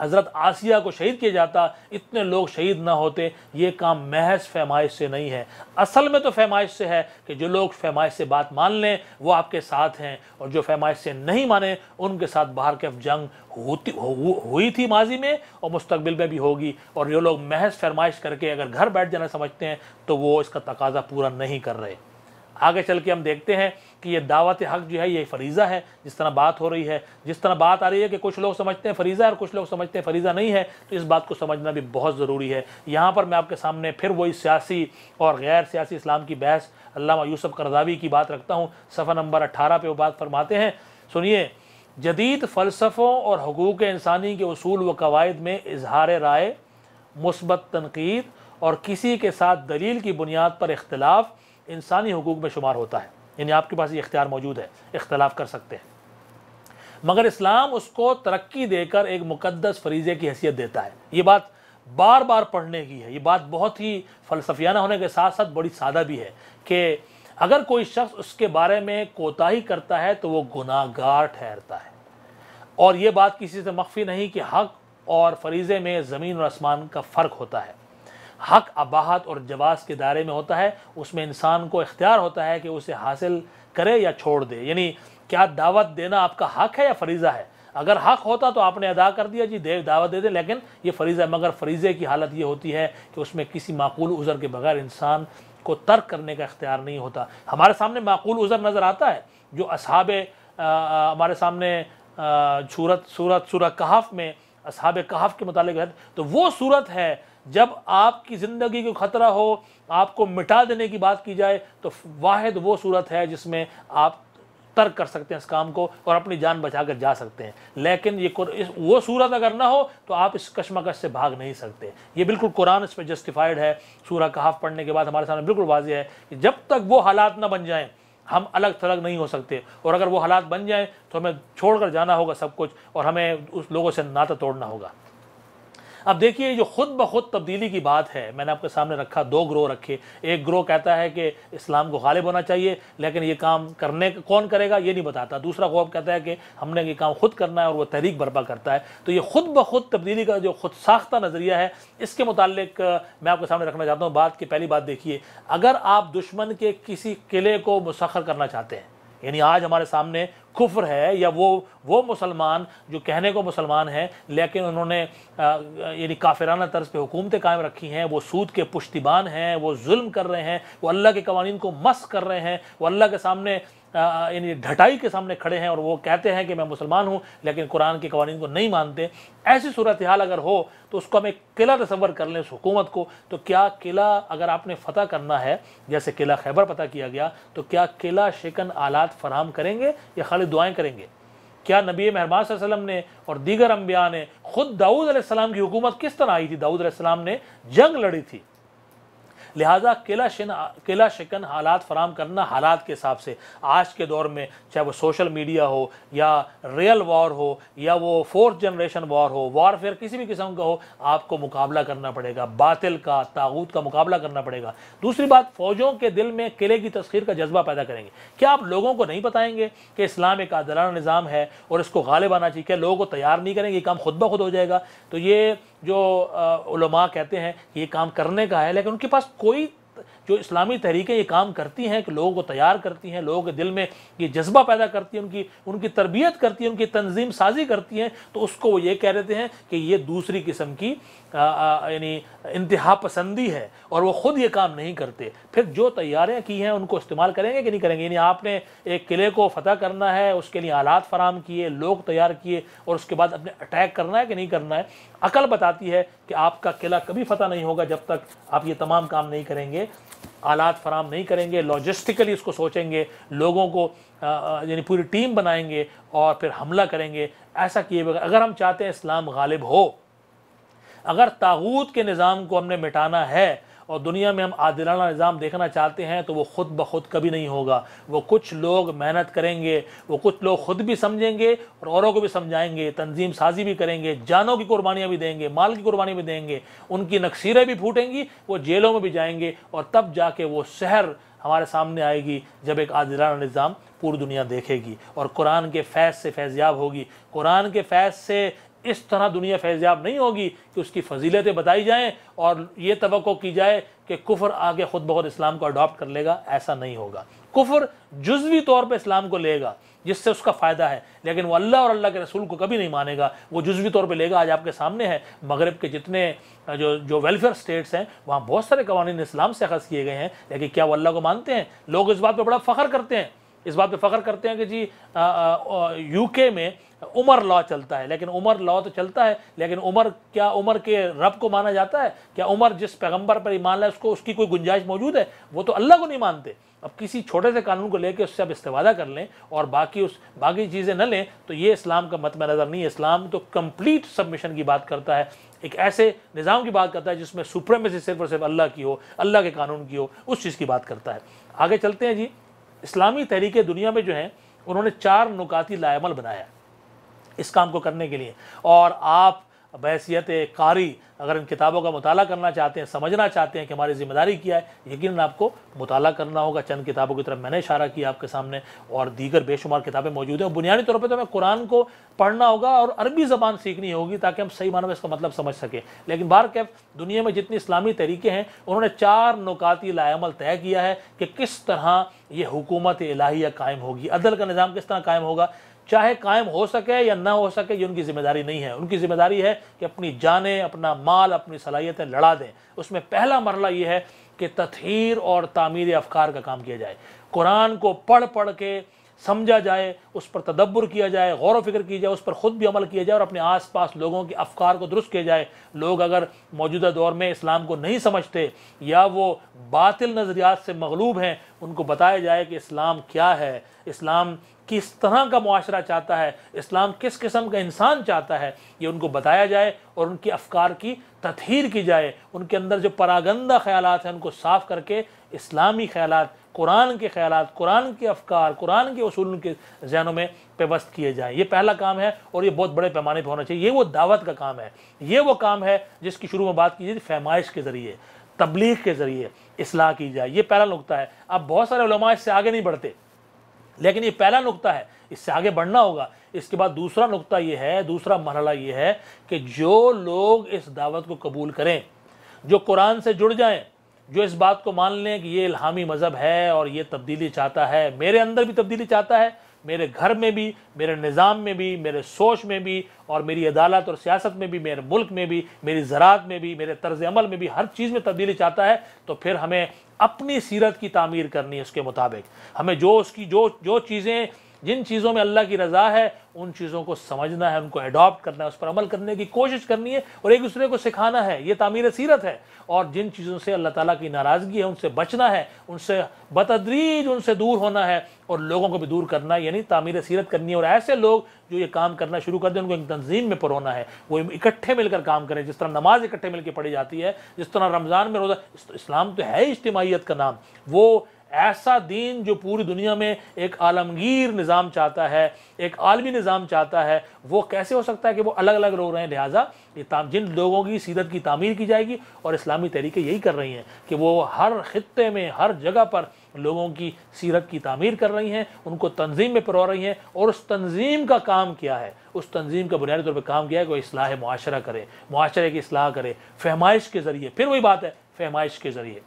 حضرت آسیہ کو شہید کیا جاتا اتنے لوگ شہید نہ ہوتے یہ کام محض فہمائش سے نہیں ہے اصل میں تو فہمائش سے ہے کہ جو لوگ فہمائش سے بات مان لیں وہ آپ کے ساتھ ہیں اور جو فہمائش سے نہیں مانیں ان کے ساتھ باہر کے جنگ ہوتی ہوئی تھی ماضی میں اور مستقبل میں بھی ہوگی اور جو لوگ محض فرمائش کر کے اگر گھر بیٹھ جانا سمجھتے ہیں تو وہ اس کا تقاضہ پورا نہیں کر رہے آگے چل کے ہم دیکھتے ہیں کہ یہ دعوت حق جو ہے یہ فریضہ ہے جس طرح بات ہو رہی ہے جس طرح بات آ رہی ہے کہ کچھ لوگ سمجھتے ہیں فریضہ ہے اور کچھ لوگ سمجھتے ہیں فریضہ نہیں ہے تو اس بات کو سمجھنا بھی بہت ضروری ہے یہاں پر میں آپ کے سامنے پھر وہی سیاسی اور غیر سیاسی اسلام کی بحث علامہ یوسف کرداوی کی بات رکھتا ہوں صفحہ نمبر اٹھارہ پہ وہ بات فرماتے ہیں سنیے جدید فلسفوں اور حقوق انسانی کے اصول و قواعد میں اظہار رائے مثبت تنقید اور کسی کے ساتھ دلیل کی بنیاد پر اختلاف انسانی حقوق میں شمار ہوتا ہے یعنی آپ کے پاس یہ اختیار موجود ہے اختلاف کر سکتے ہیں مگر اسلام اس کو ترقی دے کر ایک مقدس فریضے کی حیثیت دیتا ہے یہ بات بار بار پڑھنے کی ہے یہ بات بہت ہی فلسفیانہ ہونے کے ساتھ ساتھ بڑی سادہ بھی ہے کہ اگر کوئی شخص اس کے بارے میں کوتاہی کرتا ہے تو وہ گناہ گار ٹھہرتا ہے اور یہ بات کسی سے مخفی نہیں کہ حق اور فریضے میں زمین اور آسمان کا فرق ہوتا ہے حق اباحت اور جواز کے دائرے میں ہوتا ہے اس میں انسان کو اختیار ہوتا ہے کہ اسے حاصل کرے یا چھوڑ دے یعنی کیا دعوت دینا آپ کا حق ہے یا فریضہ ہے اگر حق ہوتا تو آپ نے ادا کر دیا جی دے دعوت دے دیں لیکن یہ فریضہ ہے مگر فریضے کی حالت یہ ہوتی ہے کہ اس میں کسی معقول عذر کے بغیر انسان کو ترک کرنے کا اختیار نہیں ہوتا ہمارے سامنے معقول عذر نظر آتا ہے جو اصحاب ہمارے سامنے سورت صورت سورہ کہف میں اصحاب کہف کے متعلق ہے تو وہ صورت ہے جب آپ کی زندگی کو خطرہ ہو آپ کو مٹا دینے کی بات کی جائے تو واحد وہ صورت ہے جس میں آپ ترک کر سکتے ہیں اس کام کو اور اپنی جان بچا کر جا سکتے ہیں لیکن یہ وہ صورت اگر نہ ہو تو آپ اس کشمکش سے بھاگ نہیں سکتے یہ بالکل قرآن اس میں جسٹیفائڈ ہے سورہ کہاف پڑھنے کے بعد ہمارے سامنے بالکل واضح ہے کہ جب تک وہ حالات نہ بن جائیں ہم الگ تھلگ نہیں ہو سکتے اور اگر وہ حالات بن جائیں تو ہمیں چھوڑ کر جانا ہوگا سب کچھ اور ہمیں اس لوگوں سے ناطہ توڑنا ہوگا اب دیکھیے جو خود بخود تبدیلی کی بات ہے میں نے آپ کے سامنے رکھا دو گروہ رکھے ایک گروہ کہتا ہے کہ اسلام کو غالب ہونا چاہیے لیکن یہ کام کرنے کون کرے گا یہ نہیں بتاتا دوسرا گروہ کہتا ہے کہ ہم نے یہ کام خود کرنا ہے اور وہ تحریک برپا کرتا ہے تو یہ خود بخود تبدیلی کا جو خود ساختہ نظریہ ہے اس کے متعلق میں آپ کے سامنے رکھنا چاہتا ہوں بات کی پہلی بات دیکھیے اگر آپ دشمن کے کسی قلعے کو مسخر کرنا چاہتے ہیں یعنی آج ہمارے سامنے کفر ہے یا وہ وہ مسلمان جو کہنے کو مسلمان ہیں لیکن انہوں نے یعنی کافرانہ طرز پہ حکومتیں قائم رکھی ہیں وہ سود کے پشتیبان ہیں وہ ظلم کر رہے ہیں وہ اللہ کے قوانین کو مس کر رہے ہیں وہ اللہ کے سامنے یعنی ڈھٹائی کے سامنے کھڑے ہیں اور وہ کہتے ہیں کہ میں مسلمان ہوں لیکن قرآن کے قوانین کو نہیں مانتے ایسی صورتحال اگر ہو تو اس کو ہم ایک قلعہ تصور کر لیں اس حکومت کو تو کیا قلعہ اگر آپ نے فتح کرنا ہے جیسے قلعہ خیبر پتہ کیا گیا تو کیا قلعہ شکن آلات فراہم کریں گے یا خالی دعائیں کریں گے کیا نبی صلی اللہ علیہ وسلم نے اور دیگر انبیاء نے خود داؤد علیہ السلام کی حکومت کس طرح آئی تھی داؤد علیہ السلام نے جنگ لڑی تھی لہٰذا قلعہ شن قلعہ شکن حالات فراہم کرنا حالات کے حساب سے آج کے دور میں چاہے وہ سوشل میڈیا ہو یا ریل وار ہو یا وہ فورتھ جنریشن وار ہو وار فیر کسی بھی قسم کا ہو آپ کو مقابلہ کرنا پڑے گا باطل کا تاغوت کا مقابلہ کرنا پڑے گا دوسری بات فوجوں کے دل میں قلعے کی تسخیر کا جذبہ پیدا کریں گے کیا آپ لوگوں کو نہیں بتائیں گے کہ اسلام ایک عادلانہ نظام ہے اور اس کو غالب آنا چاہیے کیا لوگوں کو تیار نہیں کریں گے یہ کام خود بخود ہو جائے گا تو یہ جو علماء کہتے ہیں کہ یہ کام کرنے کا ہے لیکن ان کے پاس کوئی جو اسلامی تحریکیں یہ کام کرتی ہیں کہ لوگوں کو تیار کرتی ہیں لوگوں کے دل میں یہ جذبہ پیدا کرتی ہیں ان کی ان کی تربیت کرتی ہیں ان کی تنظیم سازی کرتی ہیں تو اس کو وہ یہ کہہ دیتے ہیں کہ یہ دوسری قسم کی یعنی انتہا پسندی ہے اور وہ خود یہ کام نہیں کرتے پھر جو تیاریاں کی ہیں ان کو استعمال کریں گے کہ نہیں کریں گے یعنی آپ نے ایک قلعے کو فتح کرنا ہے اس کے لیے آلات فراہم کیے لوگ تیار کیے اور اس کے بعد اپنے اٹیک کرنا ہے کہ نہیں کرنا ہے عقل بتاتی ہے کہ آپ کا قلعہ کبھی فتح نہیں ہوگا جب تک آپ یہ تمام کام نہیں کریں گے آلات فراہم نہیں کریں گے لاجسٹیکلی اس کو سوچیں گے لوگوں کو یعنی پوری ٹیم بنائیں گے اور پھر حملہ کریں گے ایسا کیے بغیر اگر ہم چاہتے ہیں اسلام غالب ہو اگر تاغوت کے نظام کو ہم نے مٹانا ہے اور دنیا میں ہم عادلانہ نظام دیکھنا چاہتے ہیں تو وہ خود بخود کبھی نہیں ہوگا وہ کچھ لوگ محنت کریں گے وہ کچھ لوگ خود بھی سمجھیں گے اور اوروں کو بھی سمجھائیں گے تنظیم سازی بھی کریں گے جانوں کی قربانیاں بھی دیں گے مال کی قربانیاں بھی دیں گے ان کی نقصیریں بھی پھوٹیں گی وہ جیلوں میں بھی جائیں گے اور تب جا کے وہ شہر ہمارے سامنے آئے گی جب ایک عادلانہ نظام پوری دنیا دیکھے گی اور قرآن کے فیض سے فیضیاب ہوگی قرآن کے فیض سے اس طرح دنیا فیضیاب نہیں ہوگی کہ اس کی فضیلتیں بتائی جائیں اور یہ توقع کی جائے کہ کفر آگے خود بہت اسلام کو اڈاپٹ کر لے گا ایسا نہیں ہوگا کفر جزوی طور پہ اسلام کو لے گا جس سے اس کا فائدہ ہے لیکن وہ اللہ اور اللہ کے رسول کو کبھی نہیں مانے گا وہ جزوی طور پہ لے گا آج آپ کے سامنے ہے مغرب کے جتنے جو جو ویلفیئر سٹیٹس ہیں وہاں بہت سارے قوانین اسلام سے اخذ کیے گئے ہیں لیکن کیا وہ اللہ کو مانتے ہیں لوگ اس بات پہ بڑا فخر کرتے ہیں اس بات پہ فخر کرتے ہیں کہ جی یو کے میں عمر لا چلتا ہے لیکن عمر لا تو چلتا ہے لیکن عمر کیا عمر کے رب کو مانا جاتا ہے کیا عمر جس پیغمبر پر ایمان لائے اس کو اس کی کوئی گنجائش موجود ہے وہ تو اللہ کو نہیں مانتے اب کسی چھوٹے سے قانون کو لے کے اس سے اب استفادہ کر لیں اور باقی اس باقی چیزیں نہ لیں تو یہ اسلام کا مت میں نظر نہیں اسلام تو کمپلیٹ سبمیشن کی بات کرتا ہے ایک ایسے نظام کی بات کرتا ہے جس میں سپریمیسی صرف اور صرف اللہ کی ہو اللہ کے قانون کی ہو اس چیز کی بات کرتا ہے آگے چلتے ہیں جی اسلامی تحریک دنیا میں جو ہیں انہوں نے چار نکاتی لاعمل بنایا اس کام کو کرنے کے لیے اور آپ بحثیت قاری اگر ان کتابوں کا مطالعہ کرنا چاہتے ہیں سمجھنا چاہتے ہیں کہ ہماری ذمہ داری کیا ہے یقیناً آپ کو مطالعہ کرنا ہوگا چند کتابوں کی طرف میں نے اشارہ کیا آپ کے سامنے اور دیگر بے شمار کتابیں موجود ہیں بنیادی طور پہ تو ہمیں قرآن کو پڑھنا ہوگا اور عربی زبان سیکھنی ہوگی تاکہ ہم صحیح معنی میں اس کا مطلب سمجھ سکیں لیکن بار کیف دنیا میں جتنی اسلامی طریقے ہیں انہوں نے چار نکاتی لاعمل طے کیا ہے کہ کس طرح یہ حکومت الہیہ قائم ہوگی عدل کا نظام کس طرح قائم ہوگا چاہے قائم ہو سکے یا نہ ہو سکے یہ ان کی ذمہ داری نہیں ہے ان کی ذمہ داری ہے کہ اپنی جانیں اپنا مال اپنی صلاحیتیں لڑا دیں اس میں پہلا مرلہ یہ ہے کہ تطہیر اور تعمیر افکار کا کام کیا جائے قرآن کو پڑھ پڑھ کے سمجھا جائے اس پر تدبر کیا جائے غور و فکر کی جائے اس پر خود بھی عمل کیا جائے اور اپنے آس پاس لوگوں کے افکار کو درست کیا جائے لوگ اگر موجودہ دور میں اسلام کو نہیں سمجھتے یا وہ باطل نظریات سے مغلوب ہیں ان کو بتایا جائے کہ اسلام کیا ہے اسلام کس طرح کا معاشرہ چاہتا ہے اسلام کس قسم کا انسان چاہتا ہے یہ ان کو بتایا جائے اور ان کی افکار کی تطہیر کی جائے ان کے اندر جو پراگندہ خیالات ہیں ان کو صاف کر کے اسلامی خیالات قرآن کے خیالات قرآن کے افکار قرآن کے ان کے ذہنوں میں پیوست کیے جائیں یہ پہلا کام ہے اور یہ بہت بڑے پیمانے پہ ہونا چاہیے یہ وہ دعوت کا کام ہے یہ وہ کام ہے جس کی شروع میں بات کی جائے کے ذریعے تبلیغ کے ذریعے اصلاح کی جائے یہ پہلا نقطہ ہے اب بہت سارے علماء اس سے آگے نہیں بڑھتے لیکن یہ پہلا نقطہ ہے اس سے آگے بڑھنا ہوگا اس کے بعد دوسرا نقطہ یہ ہے دوسرا مرحلہ یہ ہے کہ جو لوگ اس دعوت کو قبول کریں جو قرآن سے جڑ جائیں جو اس بات کو مان لیں کہ یہ الہامی مذہب ہے اور یہ تبدیلی چاہتا ہے میرے اندر بھی تبدیلی چاہتا ہے میرے گھر میں بھی میرے نظام میں بھی میرے سوچ میں بھی اور میری عدالت اور سیاست میں بھی میرے ملک میں بھی میری زراعت میں بھی میرے طرز عمل میں بھی ہر چیز میں تبدیلی چاہتا ہے تو پھر ہمیں اپنی سیرت کی تعمیر کرنی ہے اس کے مطابق ہمیں جو اس کی جو جو چیزیں جن چیزوں میں اللہ کی رضا ہے ان چیزوں کو سمجھنا ہے ان کو ایڈاپٹ کرنا ہے اس پر عمل کرنے کی کوشش کرنی ہے اور ایک دوسرے کو سکھانا ہے یہ تعمیر سیرت ہے اور جن چیزوں سے اللہ تعالیٰ کی ناراضگی ہے ان سے بچنا ہے ان سے بتدریج ان سے دور ہونا ہے اور لوگوں کو بھی دور کرنا ہے یعنی تعمیر سیرت کرنی ہے اور ایسے لوگ جو یہ کام کرنا شروع کر دیں ان کو ایک تنظیم میں پرونا ہے وہ اکٹھے مل کر کام کریں جس طرح نماز اکٹھے مل کے پڑھی جاتی ہے جس طرح رمضان میں روزہ اسلام تو ہے اجتماعیت کا نام وہ ایسا دین جو پوری دنیا میں ایک عالمگیر نظام چاہتا ہے ایک عالمی نظام چاہتا ہے وہ کیسے ہو سکتا ہے کہ وہ الگ الگ لوگ رہے ہیں لہٰذا یہ جن لوگوں کی سیرت کی تعمیر کی جائے گی اور اسلامی تحریکیں یہی کر رہی ہیں کہ وہ ہر خطے میں ہر جگہ پر لوگوں کی سیرت کی تعمیر کر رہی ہیں ان کو تنظیم میں پرو رہی ہیں اور اس تنظیم کا کام کیا ہے اس تنظیم کا بنیادی طور پہ کام کیا ہے کہ وہ اصلاح معاشرہ کرے معاشرے کی اصلاح کرے فہمائش کے ذریعے پھر وہی بات ہے فہمائش کے ذریعے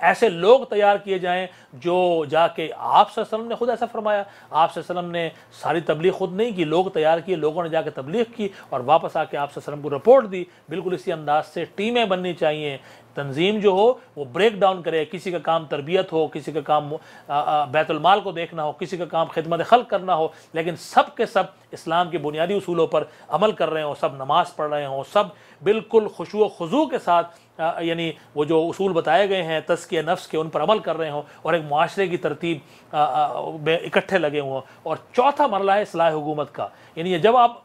ایسے لوگ تیار کیے جائیں جو جا کے آپ صلی اللہ علیہ وسلم نے خود ایسا فرمایا آپ صلی اللہ علیہ وسلم نے ساری تبلیغ خود نہیں کی لوگ تیار کیے لوگوں نے جا کے تبلیغ کی اور واپس آ کے آپ صلی اللہ علیہ وسلم کو رپورٹ دی بالکل اسی انداز سے ٹیمیں بننی چاہیے تنظیم جو ہو وہ بریک ڈاؤن کرے کسی کا کام تربیت ہو کسی کا کام بیت المال کو دیکھنا ہو کسی کا کام خدمت خلق کرنا ہو لیکن سب کے سب اسلام کے بنیادی اصولوں پر عمل کر رہے ہوں سب نماز پڑھ رہے ہوں سب بالکل خوشو و خضو کے ساتھ یعنی وہ جو اصول بتائے گئے ہیں تسکیہ نفس کے ان پر عمل کر رہے ہوں اور ایک معاشرے کی ترتیب میں اکٹھے لگے ہوں اور چوتھا مرلہ ہے اصلاح حکومت کا یعنی جب آپ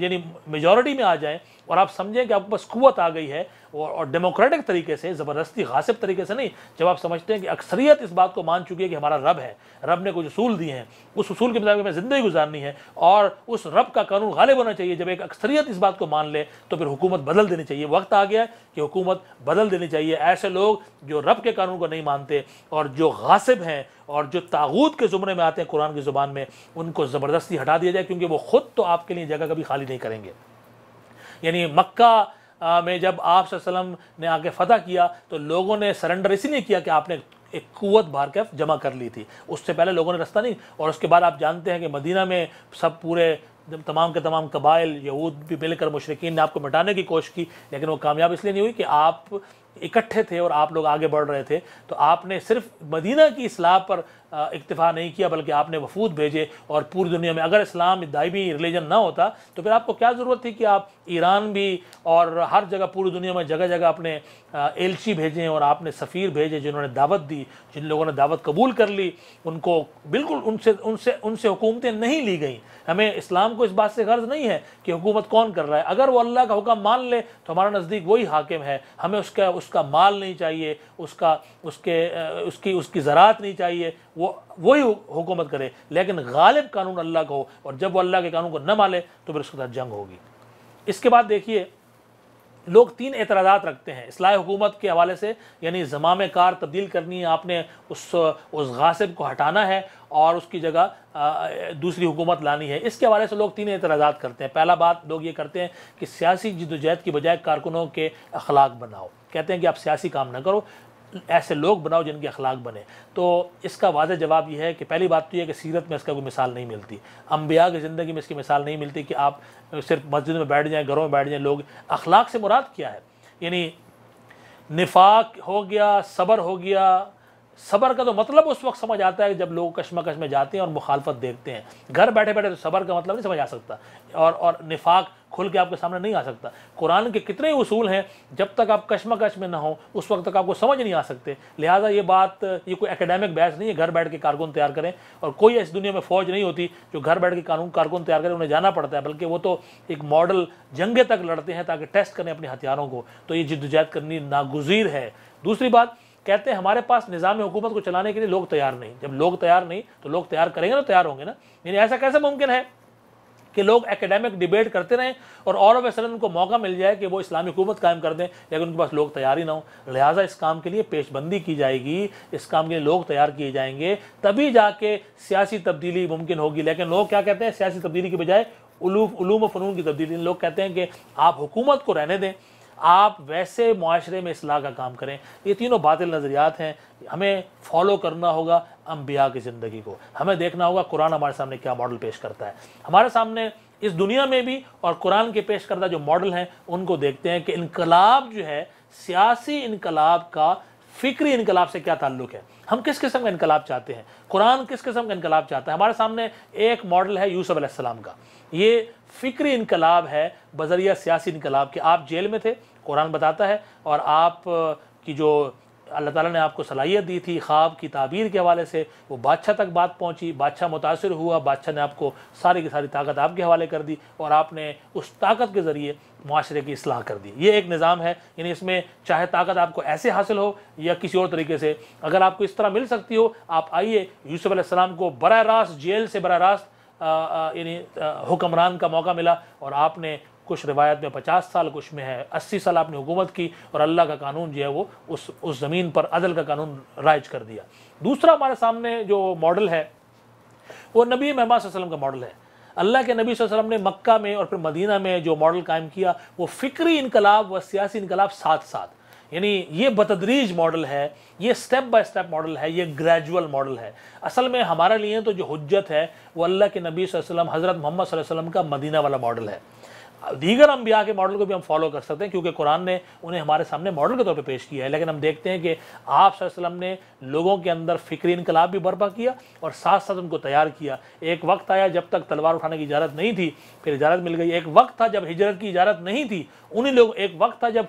یعنی میجورٹی میں آ جائیں اور آپ سمجھیں کہ آپ پاس قوت آ گئی ہے اور ڈیموکریٹک طریقے سے زبردستی غاصب طریقے سے نہیں جب آپ سمجھتے ہیں کہ اکثریت اس بات کو مان چکی ہے کہ ہمارا رب ہے رب نے کچھ اصول دیے ہیں اس اصول کے مطابق ہمیں زندگی گزارنی ہے اور اس رب کا قانون غالب ہونا چاہیے جب ایک اکثریت اس بات کو مان لے تو پھر حکومت بدل دینی چاہیے وقت آ گیا ہے کہ حکومت بدل دینی چاہیے ایسے لوگ جو رب کے قانون کو نہیں مانتے اور جو غاصب ہیں اور جو تاغوت کے زمرے میں آتے ہیں قرآن کی زبان میں ان کو زبردستی ہٹا دیا جائے کیونکہ وہ خود تو آپ کے لیے جگہ کبھی خالی نہیں کریں گے یعنی مکہ میں جب آپ صلی اللہ علیہ وسلم نے آ کے فتح کیا تو لوگوں نے سرنڈر اسی لیے کیا کہ آپ نے ایک قوت بھار کے جمع کر لی تھی اس سے پہلے لوگوں نے رستہ نہیں اور اس کے بعد آپ جانتے ہیں کہ مدینہ میں سب پورے تمام کے تمام قبائل یہود بھی مل کر مشرقین نے آپ کو مٹانے کی کوشش کی لیکن وہ کامیاب اس لیے نہیں ہوئی کہ آپ اکٹھے تھے اور آپ لوگ آگے بڑھ رہے تھے تو آپ نے صرف مدینہ کی اصلاح پر اکتفا نہیں کیا بلکہ آپ نے وفود بھیجے اور پوری دنیا میں اگر اسلام ادائی بھی ریلیجن نہ ہوتا تو پھر آپ کو کیا ضرورت تھی کہ آپ ایران بھی اور ہر جگہ پوری دنیا میں جگہ جگہ اپنے ایلچی بھیجیں اور آپ نے سفیر بھیجے جنہوں نے دعوت دی جن لوگوں نے دعوت قبول کر لی ان کو بالکل ان سے ان سے ان سے حکومتیں نہیں لی گئیں ہمیں اسلام کو اس بات سے غرض نہیں ہے کہ حکومت کون کر رہا ہے اگر وہ اللہ کا حکم مان لے تو ہمارا نزدیک وہی حاکم ہے ہمیں اس کا اس کا مال نہیں چاہیے اس کا اس کے اس کی اس کی زراعت نہیں چاہیے وہ وہی حکومت کرے لیکن غالب قانون اللہ کو ہو اور جب وہ اللہ کے قانون کو نہ مالے تو پھر اس کے ساتھ جنگ ہوگی اس کے بعد دیکھیے لوگ تین اعتراضات رکھتے ہیں اصلاح حکومت کے حوالے سے یعنی زمام کار تبدیل کرنی ہے آپ نے اس اس غاصب کو ہٹانا ہے اور اس کی جگہ دوسری حکومت لانی ہے اس کے حوالے سے لوگ تین اعتراضات کرتے ہیں پہلا بات لوگ یہ کرتے ہیں کہ سیاسی جد و جہد کی بجائے کارکنوں کے اخلاق بناؤ کہتے ہیں کہ آپ سیاسی کام نہ کرو ایسے لوگ بناؤ جن کے اخلاق بنے تو اس کا واضح جواب یہ ہے کہ پہلی بات تو یہ ہے کہ سیرت میں اس کا کوئی مثال نہیں ملتی انبیاء کی زندگی میں اس کی مثال نہیں ملتی کہ آپ صرف مسجد میں بیٹھ جائیں گھروں میں بیٹھ جائیں لوگ اخلاق سے مراد کیا ہے یعنی نفاق ہو گیا صبر ہو گیا صبر کا تو مطلب اس وقت سمجھ آتا ہے جب لوگ کشمہ میں جاتے ہیں اور مخالفت دیکھتے ہیں گھر بیٹھے بیٹھے تو صبر کا مطلب نہیں سمجھ آ سکتا اور اور نفاق کھل کے آپ کے سامنے نہیں آ سکتا قرآن کے کتنے اصول ہیں جب تک آپ کشمہ میں نہ ہوں اس وقت تک آپ کو سمجھ نہیں آ سکتے لہٰذا یہ بات یہ کوئی اکیڈیمک بحث نہیں ہے گھر بیٹھ کے کارکن تیار کریں اور کوئی ایسی دنیا میں فوج نہیں ہوتی جو گھر بیٹھ کے کارکن تیار کریں انہیں جانا پڑتا ہے بلکہ وہ تو ایک ماڈل جنگیں تک لڑتے ہیں تاکہ ٹیسٹ کریں اپنے ہتھیاروں کو تو یہ جدوجہد کرنی ناگزیر ہے دوسری بات کہتے ہیں ہمارے پاس نظام حکومت کو چلانے کے لیے لوگ تیار نہیں جب لوگ تیار نہیں تو لوگ تیار کریں گے نا تیار ہوں گے نا یعنی ایسا کیسے ممکن ہے کہ لوگ اکیڈیمک ڈیبیٹ کرتے رہیں اور اور ویسے ان کو موقع مل جائے کہ وہ اسلامی حکومت قائم کر دیں لیکن ان کے پاس لوگ تیار ہی نہ ہوں لہٰذا اس کام کے لیے پیش بندی کی جائے گی اس کام کے لیے لوگ تیار کیے جائیں گے تبھی جا کے سیاسی تبدیلی ممکن ہوگی لیکن لوگ کیا کہتے ہیں سیاسی تبدیلی کی بجائے علوم و فنون کی تبدیلی لوگ کہتے ہیں کہ آپ حکومت کو رہنے دیں آپ ویسے معاشرے میں اصلاح کا کام کریں یہ تینوں باطل نظریات ہیں ہمیں فالو کرنا ہوگا انبیاء کی زندگی کو ہمیں دیکھنا ہوگا قرآن ہمارے سامنے کیا ماڈل پیش کرتا ہے ہمارے سامنے اس دنیا میں بھی اور قرآن کے پیش کردہ جو ماڈل ہیں ان کو دیکھتے ہیں کہ انقلاب جو ہے سیاسی انقلاب کا فکری انقلاب سے کیا تعلق ہے ہم کس قسم کا انقلاب چاہتے ہیں قرآن کس قسم کا انقلاب چاہتا ہے ہمارے سامنے ایک ماڈل ہے یوسف علیہ السلام کا یہ فکری انقلاب ہے بذریعہ سیاسی انقلاب کہ آپ جیل میں تھے قرآن بتاتا ہے اور آپ کی جو اللہ تعالیٰ نے آپ کو صلاحیت دی تھی خواب کی تعبیر کے حوالے سے وہ بادشاہ تک بات پہنچی بادشاہ متاثر ہوا بادشاہ نے آپ کو ساری کی ساری طاقت آپ کے حوالے کر دی اور آپ نے اس طاقت کے ذریعے معاشرے کی اصلاح کر دی یہ ایک نظام ہے یعنی اس میں چاہے طاقت آپ کو ایسے حاصل ہو یا کسی اور طریقے سے اگر آپ کو اس طرح مل سکتی ہو آپ آئیے یوسف علیہ السلام کو براہ راست جیل سے براہ راست یعنی حکمران کا موقع ملا اور آپ نے کچھ روایت میں پچاس سال کچھ میں ہے اسی سال آپ نے حکومت کی اور اللہ کا قانون جو ہے وہ اس اس زمین پر عدل کا قانون رائج کر دیا دوسرا ہمارے سامنے جو ماڈل ہے وہ نبی محمد وسلم کا ماڈل ہے اللہ کے نبی صلی اللہ علیہ وسلم نے مکہ میں اور پھر مدینہ میں جو ماڈل قائم کیا وہ فکری انقلاب و سیاسی انقلاب ساتھ ساتھ یعنی یہ بتدریج ماڈل ہے یہ سٹیپ بائی سٹیپ ماڈل ہے یہ گریجول ماڈل ہے اصل میں ہمارے لیے تو جو حجت ہے وہ اللہ کے نبی صلی اللہ علیہ وسلم حضرت محمد صلی اللہ علیہ وسلم کا مدینہ والا ماڈل ہے دیگر انبیاء کے ماڈل کو بھی ہم فالو کر سکتے ہیں کیونکہ قرآن نے انہیں ہمارے سامنے ماڈل کے طور پہ پیش کیا ہے لیکن ہم دیکھتے ہیں کہ آپ صلی اللہ علیہ وسلم نے لوگوں کے اندر فکری انقلاب بھی برپا کیا اور ساتھ ساتھ ان کو تیار کیا ایک وقت آیا جب تک تلوار اٹھانے کی اجازت نہیں تھی پھر اجازت مل گئی ایک وقت تھا جب ہجرت کی اجازت نہیں تھی انہیں لوگ ایک وقت تھا جب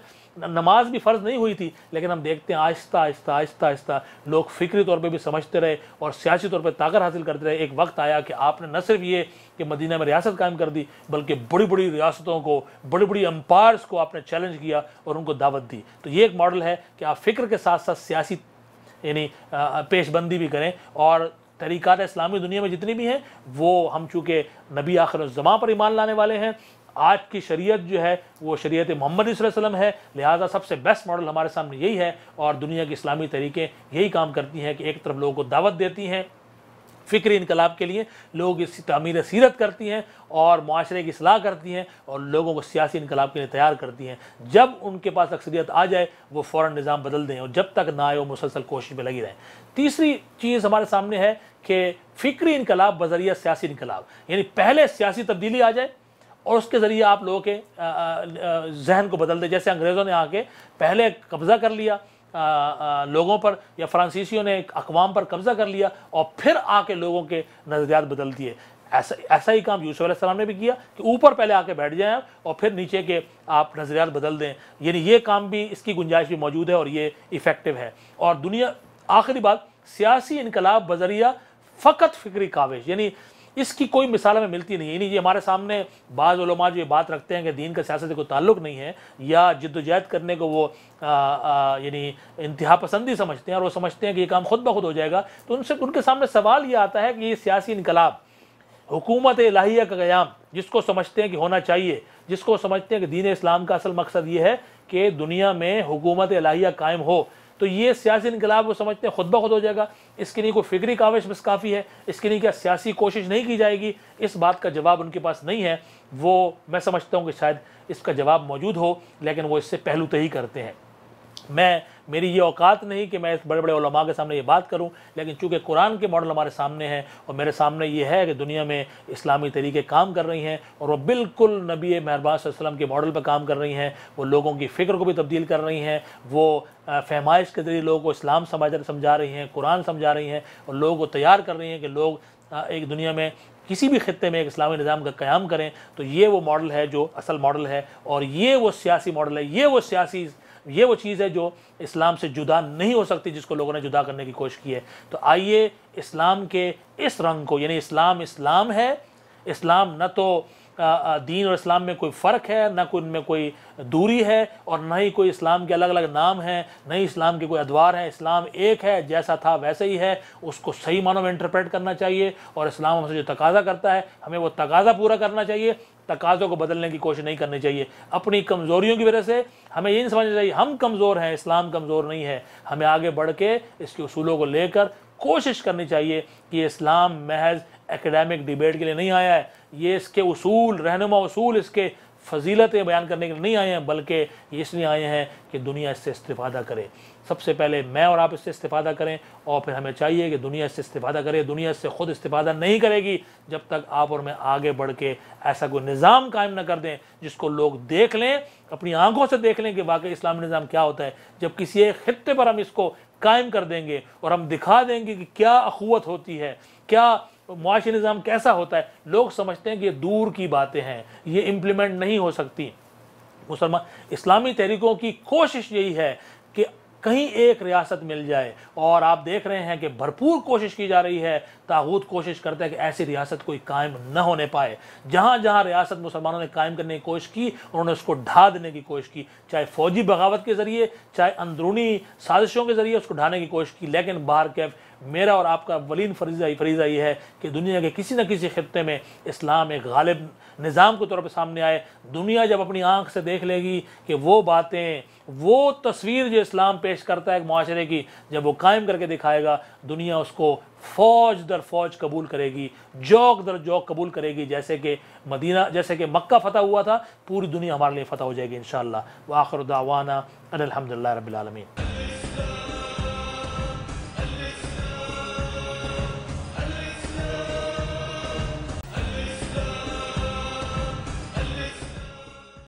نماز بھی فرض نہیں ہوئی تھی لیکن ہم دیکھتے ہیں آہستہ آہستہ آہستہ آہستہ لوگ فکری طور پہ بھی سمجھتے رہے اور سیاسی طور پہ طاقت حاصل کرتے رہے ایک وقت آیا کہ آپ نے نہ صرف یہ کہ مدینہ میں ریاست قائم کر دی بلکہ بڑی بڑی ریاستوں کو بڑی بڑی امپائرس کو آپ نے چیلنج کیا اور ان کو دعوت دی تو یہ ایک ماڈل ہے کہ آپ فکر کے ساتھ ساتھ سیاسی یعنی پیش بندی بھی کریں اور طریقات اسلامی دنیا میں جتنی بھی ہیں وہ ہم چونکہ نبی آخر الزمان پر ایمان لانے والے ہیں آج کی شریعت جو ہے وہ شریعت محمد صلی اللہ علیہ وسلم ہے لہٰذا سب سے بیسٹ ماڈل ہمارے سامنے یہی ہے اور دنیا کی اسلامی طریقے یہی کام کرتی ہیں کہ ایک طرف لوگوں کو دعوت دیتی ہیں فکری انقلاب کے لیے لوگ اس تعمیر سیرت کرتی ہیں اور معاشرے کی صلاح کرتی ہیں اور لوگوں کو سیاسی انقلاب کے لیے تیار کرتی ہیں جب ان کے پاس اکثریت آ جائے وہ فوراً نظام بدل دیں اور جب تک نہ آئے وہ مسلسل کوشش میں لگی رہیں تیسری چیز ہمارے سامنے ہے کہ فکری انقلاب بذریعہ سیاسی انقلاب یعنی پہلے سیاسی تبدیلی آ جائے اور اس کے ذریعے آپ لوگوں کے ذہن کو بدل دیں جیسے انگریزوں نے آ کے پہلے قبضہ کر لیا لوگوں پر یا فرانسیسیوں نے اقوام پر قبضہ کر لیا اور پھر آ کے لوگوں کے نظریات بدل دیے ایسا ایسا ہی کام یوسف علیہ السلام نے بھی کیا کہ اوپر پہلے آ کے بیٹھ جائیں اور پھر نیچے کے آپ نظریات بدل دیں یعنی یہ کام بھی اس کی گنجائش بھی موجود ہے اور یہ افیکٹو ہے اور دنیا آخری بات سیاسی انقلاب بذریعہ فقط فکری کاوش یعنی اس کی کوئی مثال ہمیں ملتی نہیں یعنی یہ ہمارے سامنے بعض علماء جو یہ بات رکھتے ہیں کہ دین کا سیاست سے کوئی تعلق نہیں ہے یا جد و جہد کرنے کو وہ یعنی انتہا پسندی سمجھتے ہیں اور وہ سمجھتے ہیں کہ یہ کام خود بخود ہو جائے گا تو ان سے ان کے سامنے سوال یہ آتا ہے کہ یہ سیاسی انقلاب حکومت الہیہ کا قیام جس کو سمجھتے ہیں کہ ہونا چاہیے جس کو سمجھتے ہیں کہ دین اسلام کا اصل مقصد یہ ہے کہ دنیا میں حکومت الہیہ قائم ہو تو یہ سیاسی انقلاب وہ سمجھتے ہیں خود بخود ہو جائے گا اس کے لیے کوئی فکری کاوش بس کافی ہے اس کے لیے کیا سیاسی کوشش نہیں کی جائے گی اس بات کا جواب ان کے پاس نہیں ہے وہ میں سمجھتا ہوں کہ شاید اس کا جواب موجود ہو لیکن وہ اس سے پہلو تہی کرتے ہیں میں میری یہ اوقات نہیں کہ میں اس بڑے بڑے علماء کے سامنے یہ بات کروں لیکن چونکہ قرآن کے ماڈل ہمارے سامنے ہیں اور میرے سامنے یہ ہے کہ دنیا میں اسلامی طریقے کام کر رہی ہیں اور وہ بالکل نبی مہربان صلی اللہ علیہ وسلم کے ماڈل پہ کام کر رہی ہیں وہ لوگوں کی فکر کو بھی تبدیل کر رہی ہیں وہ فہمائش کے ذریعے لوگوں کو اسلام سمجھا رہی ہیں قرآن سمجھا رہی ہیں اور لوگوں کو تیار کر رہی ہیں کہ لوگ ایک دنیا میں کسی بھی خطے میں ایک اسلامی نظام کا قیام کریں تو یہ وہ ماڈل ہے جو اصل ماڈل ہے اور یہ وہ سیاسی ماڈل ہے یہ وہ سیاسی یہ وہ چیز ہے جو اسلام سے جدا نہیں ہو سکتی جس کو لوگوں نے جدا کرنے کی کوشش کی ہے تو آئیے اسلام کے اس رنگ کو یعنی اسلام اسلام ہے اسلام نہ تو دین اور اسلام میں کوئی فرق ہے نہ کوئی ان میں کوئی دوری ہے اور نہ ہی کوئی اسلام کے الگ الگ نام ہیں نہ ہی اسلام کے کوئی ادوار ہے اسلام ایک ہے جیسا تھا ویسا ہی ہے اس کو صحیح معنوں میں انٹرپریٹ کرنا چاہیے اور اسلام ہم سے جو تقاضا کرتا ہے ہمیں وہ تقاضہ پورا کرنا چاہیے تقاضوں کو بدلنے کی کوشش نہیں کرنی چاہیے اپنی کمزوریوں کی وجہ سے ہمیں یہ نہیں سمجھنا چاہیے ہم کمزور ہیں اسلام کمزور نہیں ہے ہمیں آگے بڑھ کے اس کے اصولوں کو لے کر کوشش کرنی چاہیے کہ اسلام محض اکیڈیمک ڈیبیٹ کے لیے نہیں آیا ہے یہ اس کے اصول رہنما اصول اس کے فضیلتیں بیان کرنے کے لیے نہیں آئے ہیں بلکہ یہ اس لیے آئے ہیں کہ دنیا اس سے استفادہ کرے سب سے پہلے میں اور آپ اس سے استفادہ کریں اور پھر ہمیں چاہیے کہ دنیا اس سے استفادہ کرے دنیا اس سے خود استفادہ نہیں کرے گی جب تک آپ اور میں آگے بڑھ کے ایسا کوئی نظام قائم نہ کر دیں جس کو لوگ دیکھ لیں اپنی آنکھوں سے دیکھ لیں کہ واقعی اسلامی نظام کیا ہوتا ہے جب کسی ایک خطے پر ہم اس کو قائم کر دیں گے اور ہم دکھا دیں گے کہ کیا اخوت ہوتی ہے کیا معاشی نظام کیسا ہوتا ہے لوگ سمجھتے ہیں کہ یہ دور کی باتیں ہیں یہ امپلیمنٹ نہیں ہو سکتی مسلمان اسلامی تحریکوں کی کوشش یہی ہے کہ کہیں ایک ریاست مل جائے اور آپ دیکھ رہے ہیں کہ بھرپور کوشش کی جا رہی ہے تاغوت کوشش کرتا ہے کہ ایسی ریاست کوئی قائم نہ ہونے پائے جہاں جہاں ریاست مسلمانوں نے قائم کرنے کی کوشش کی انہوں نے اس کو ڈھا دینے کی کوشش کی چاہے فوجی بغاوت کے ذریعے چاہے اندرونی سازشوں کے ذریعے اس کو ڈھانے کی کوشش کی لیکن باہر کیف میرا اور آپ کا ولین فریضہ یہ ہے کہ دنیا کے کسی نہ کسی خطے میں اسلام ایک غالب نظام کے طور پہ سامنے آئے دنیا جب اپنی آنکھ سے دیکھ لے گی کہ وہ باتیں وہ تصویر جو اسلام پیش کرتا ہے ایک معاشرے کی جب وہ قائم کر کے دکھائے گا دنیا اس کو فوج در فوج قبول کرے گی جوک در جوک قبول کرے گی جیسے کہ مدینہ جیسے کہ مکہ فتح ہوا تھا پوری دنیا ہمارے لیے فتح ہو جائے گی انشاءاللہ وآخر دعوانا الحمدللہ رب العالمین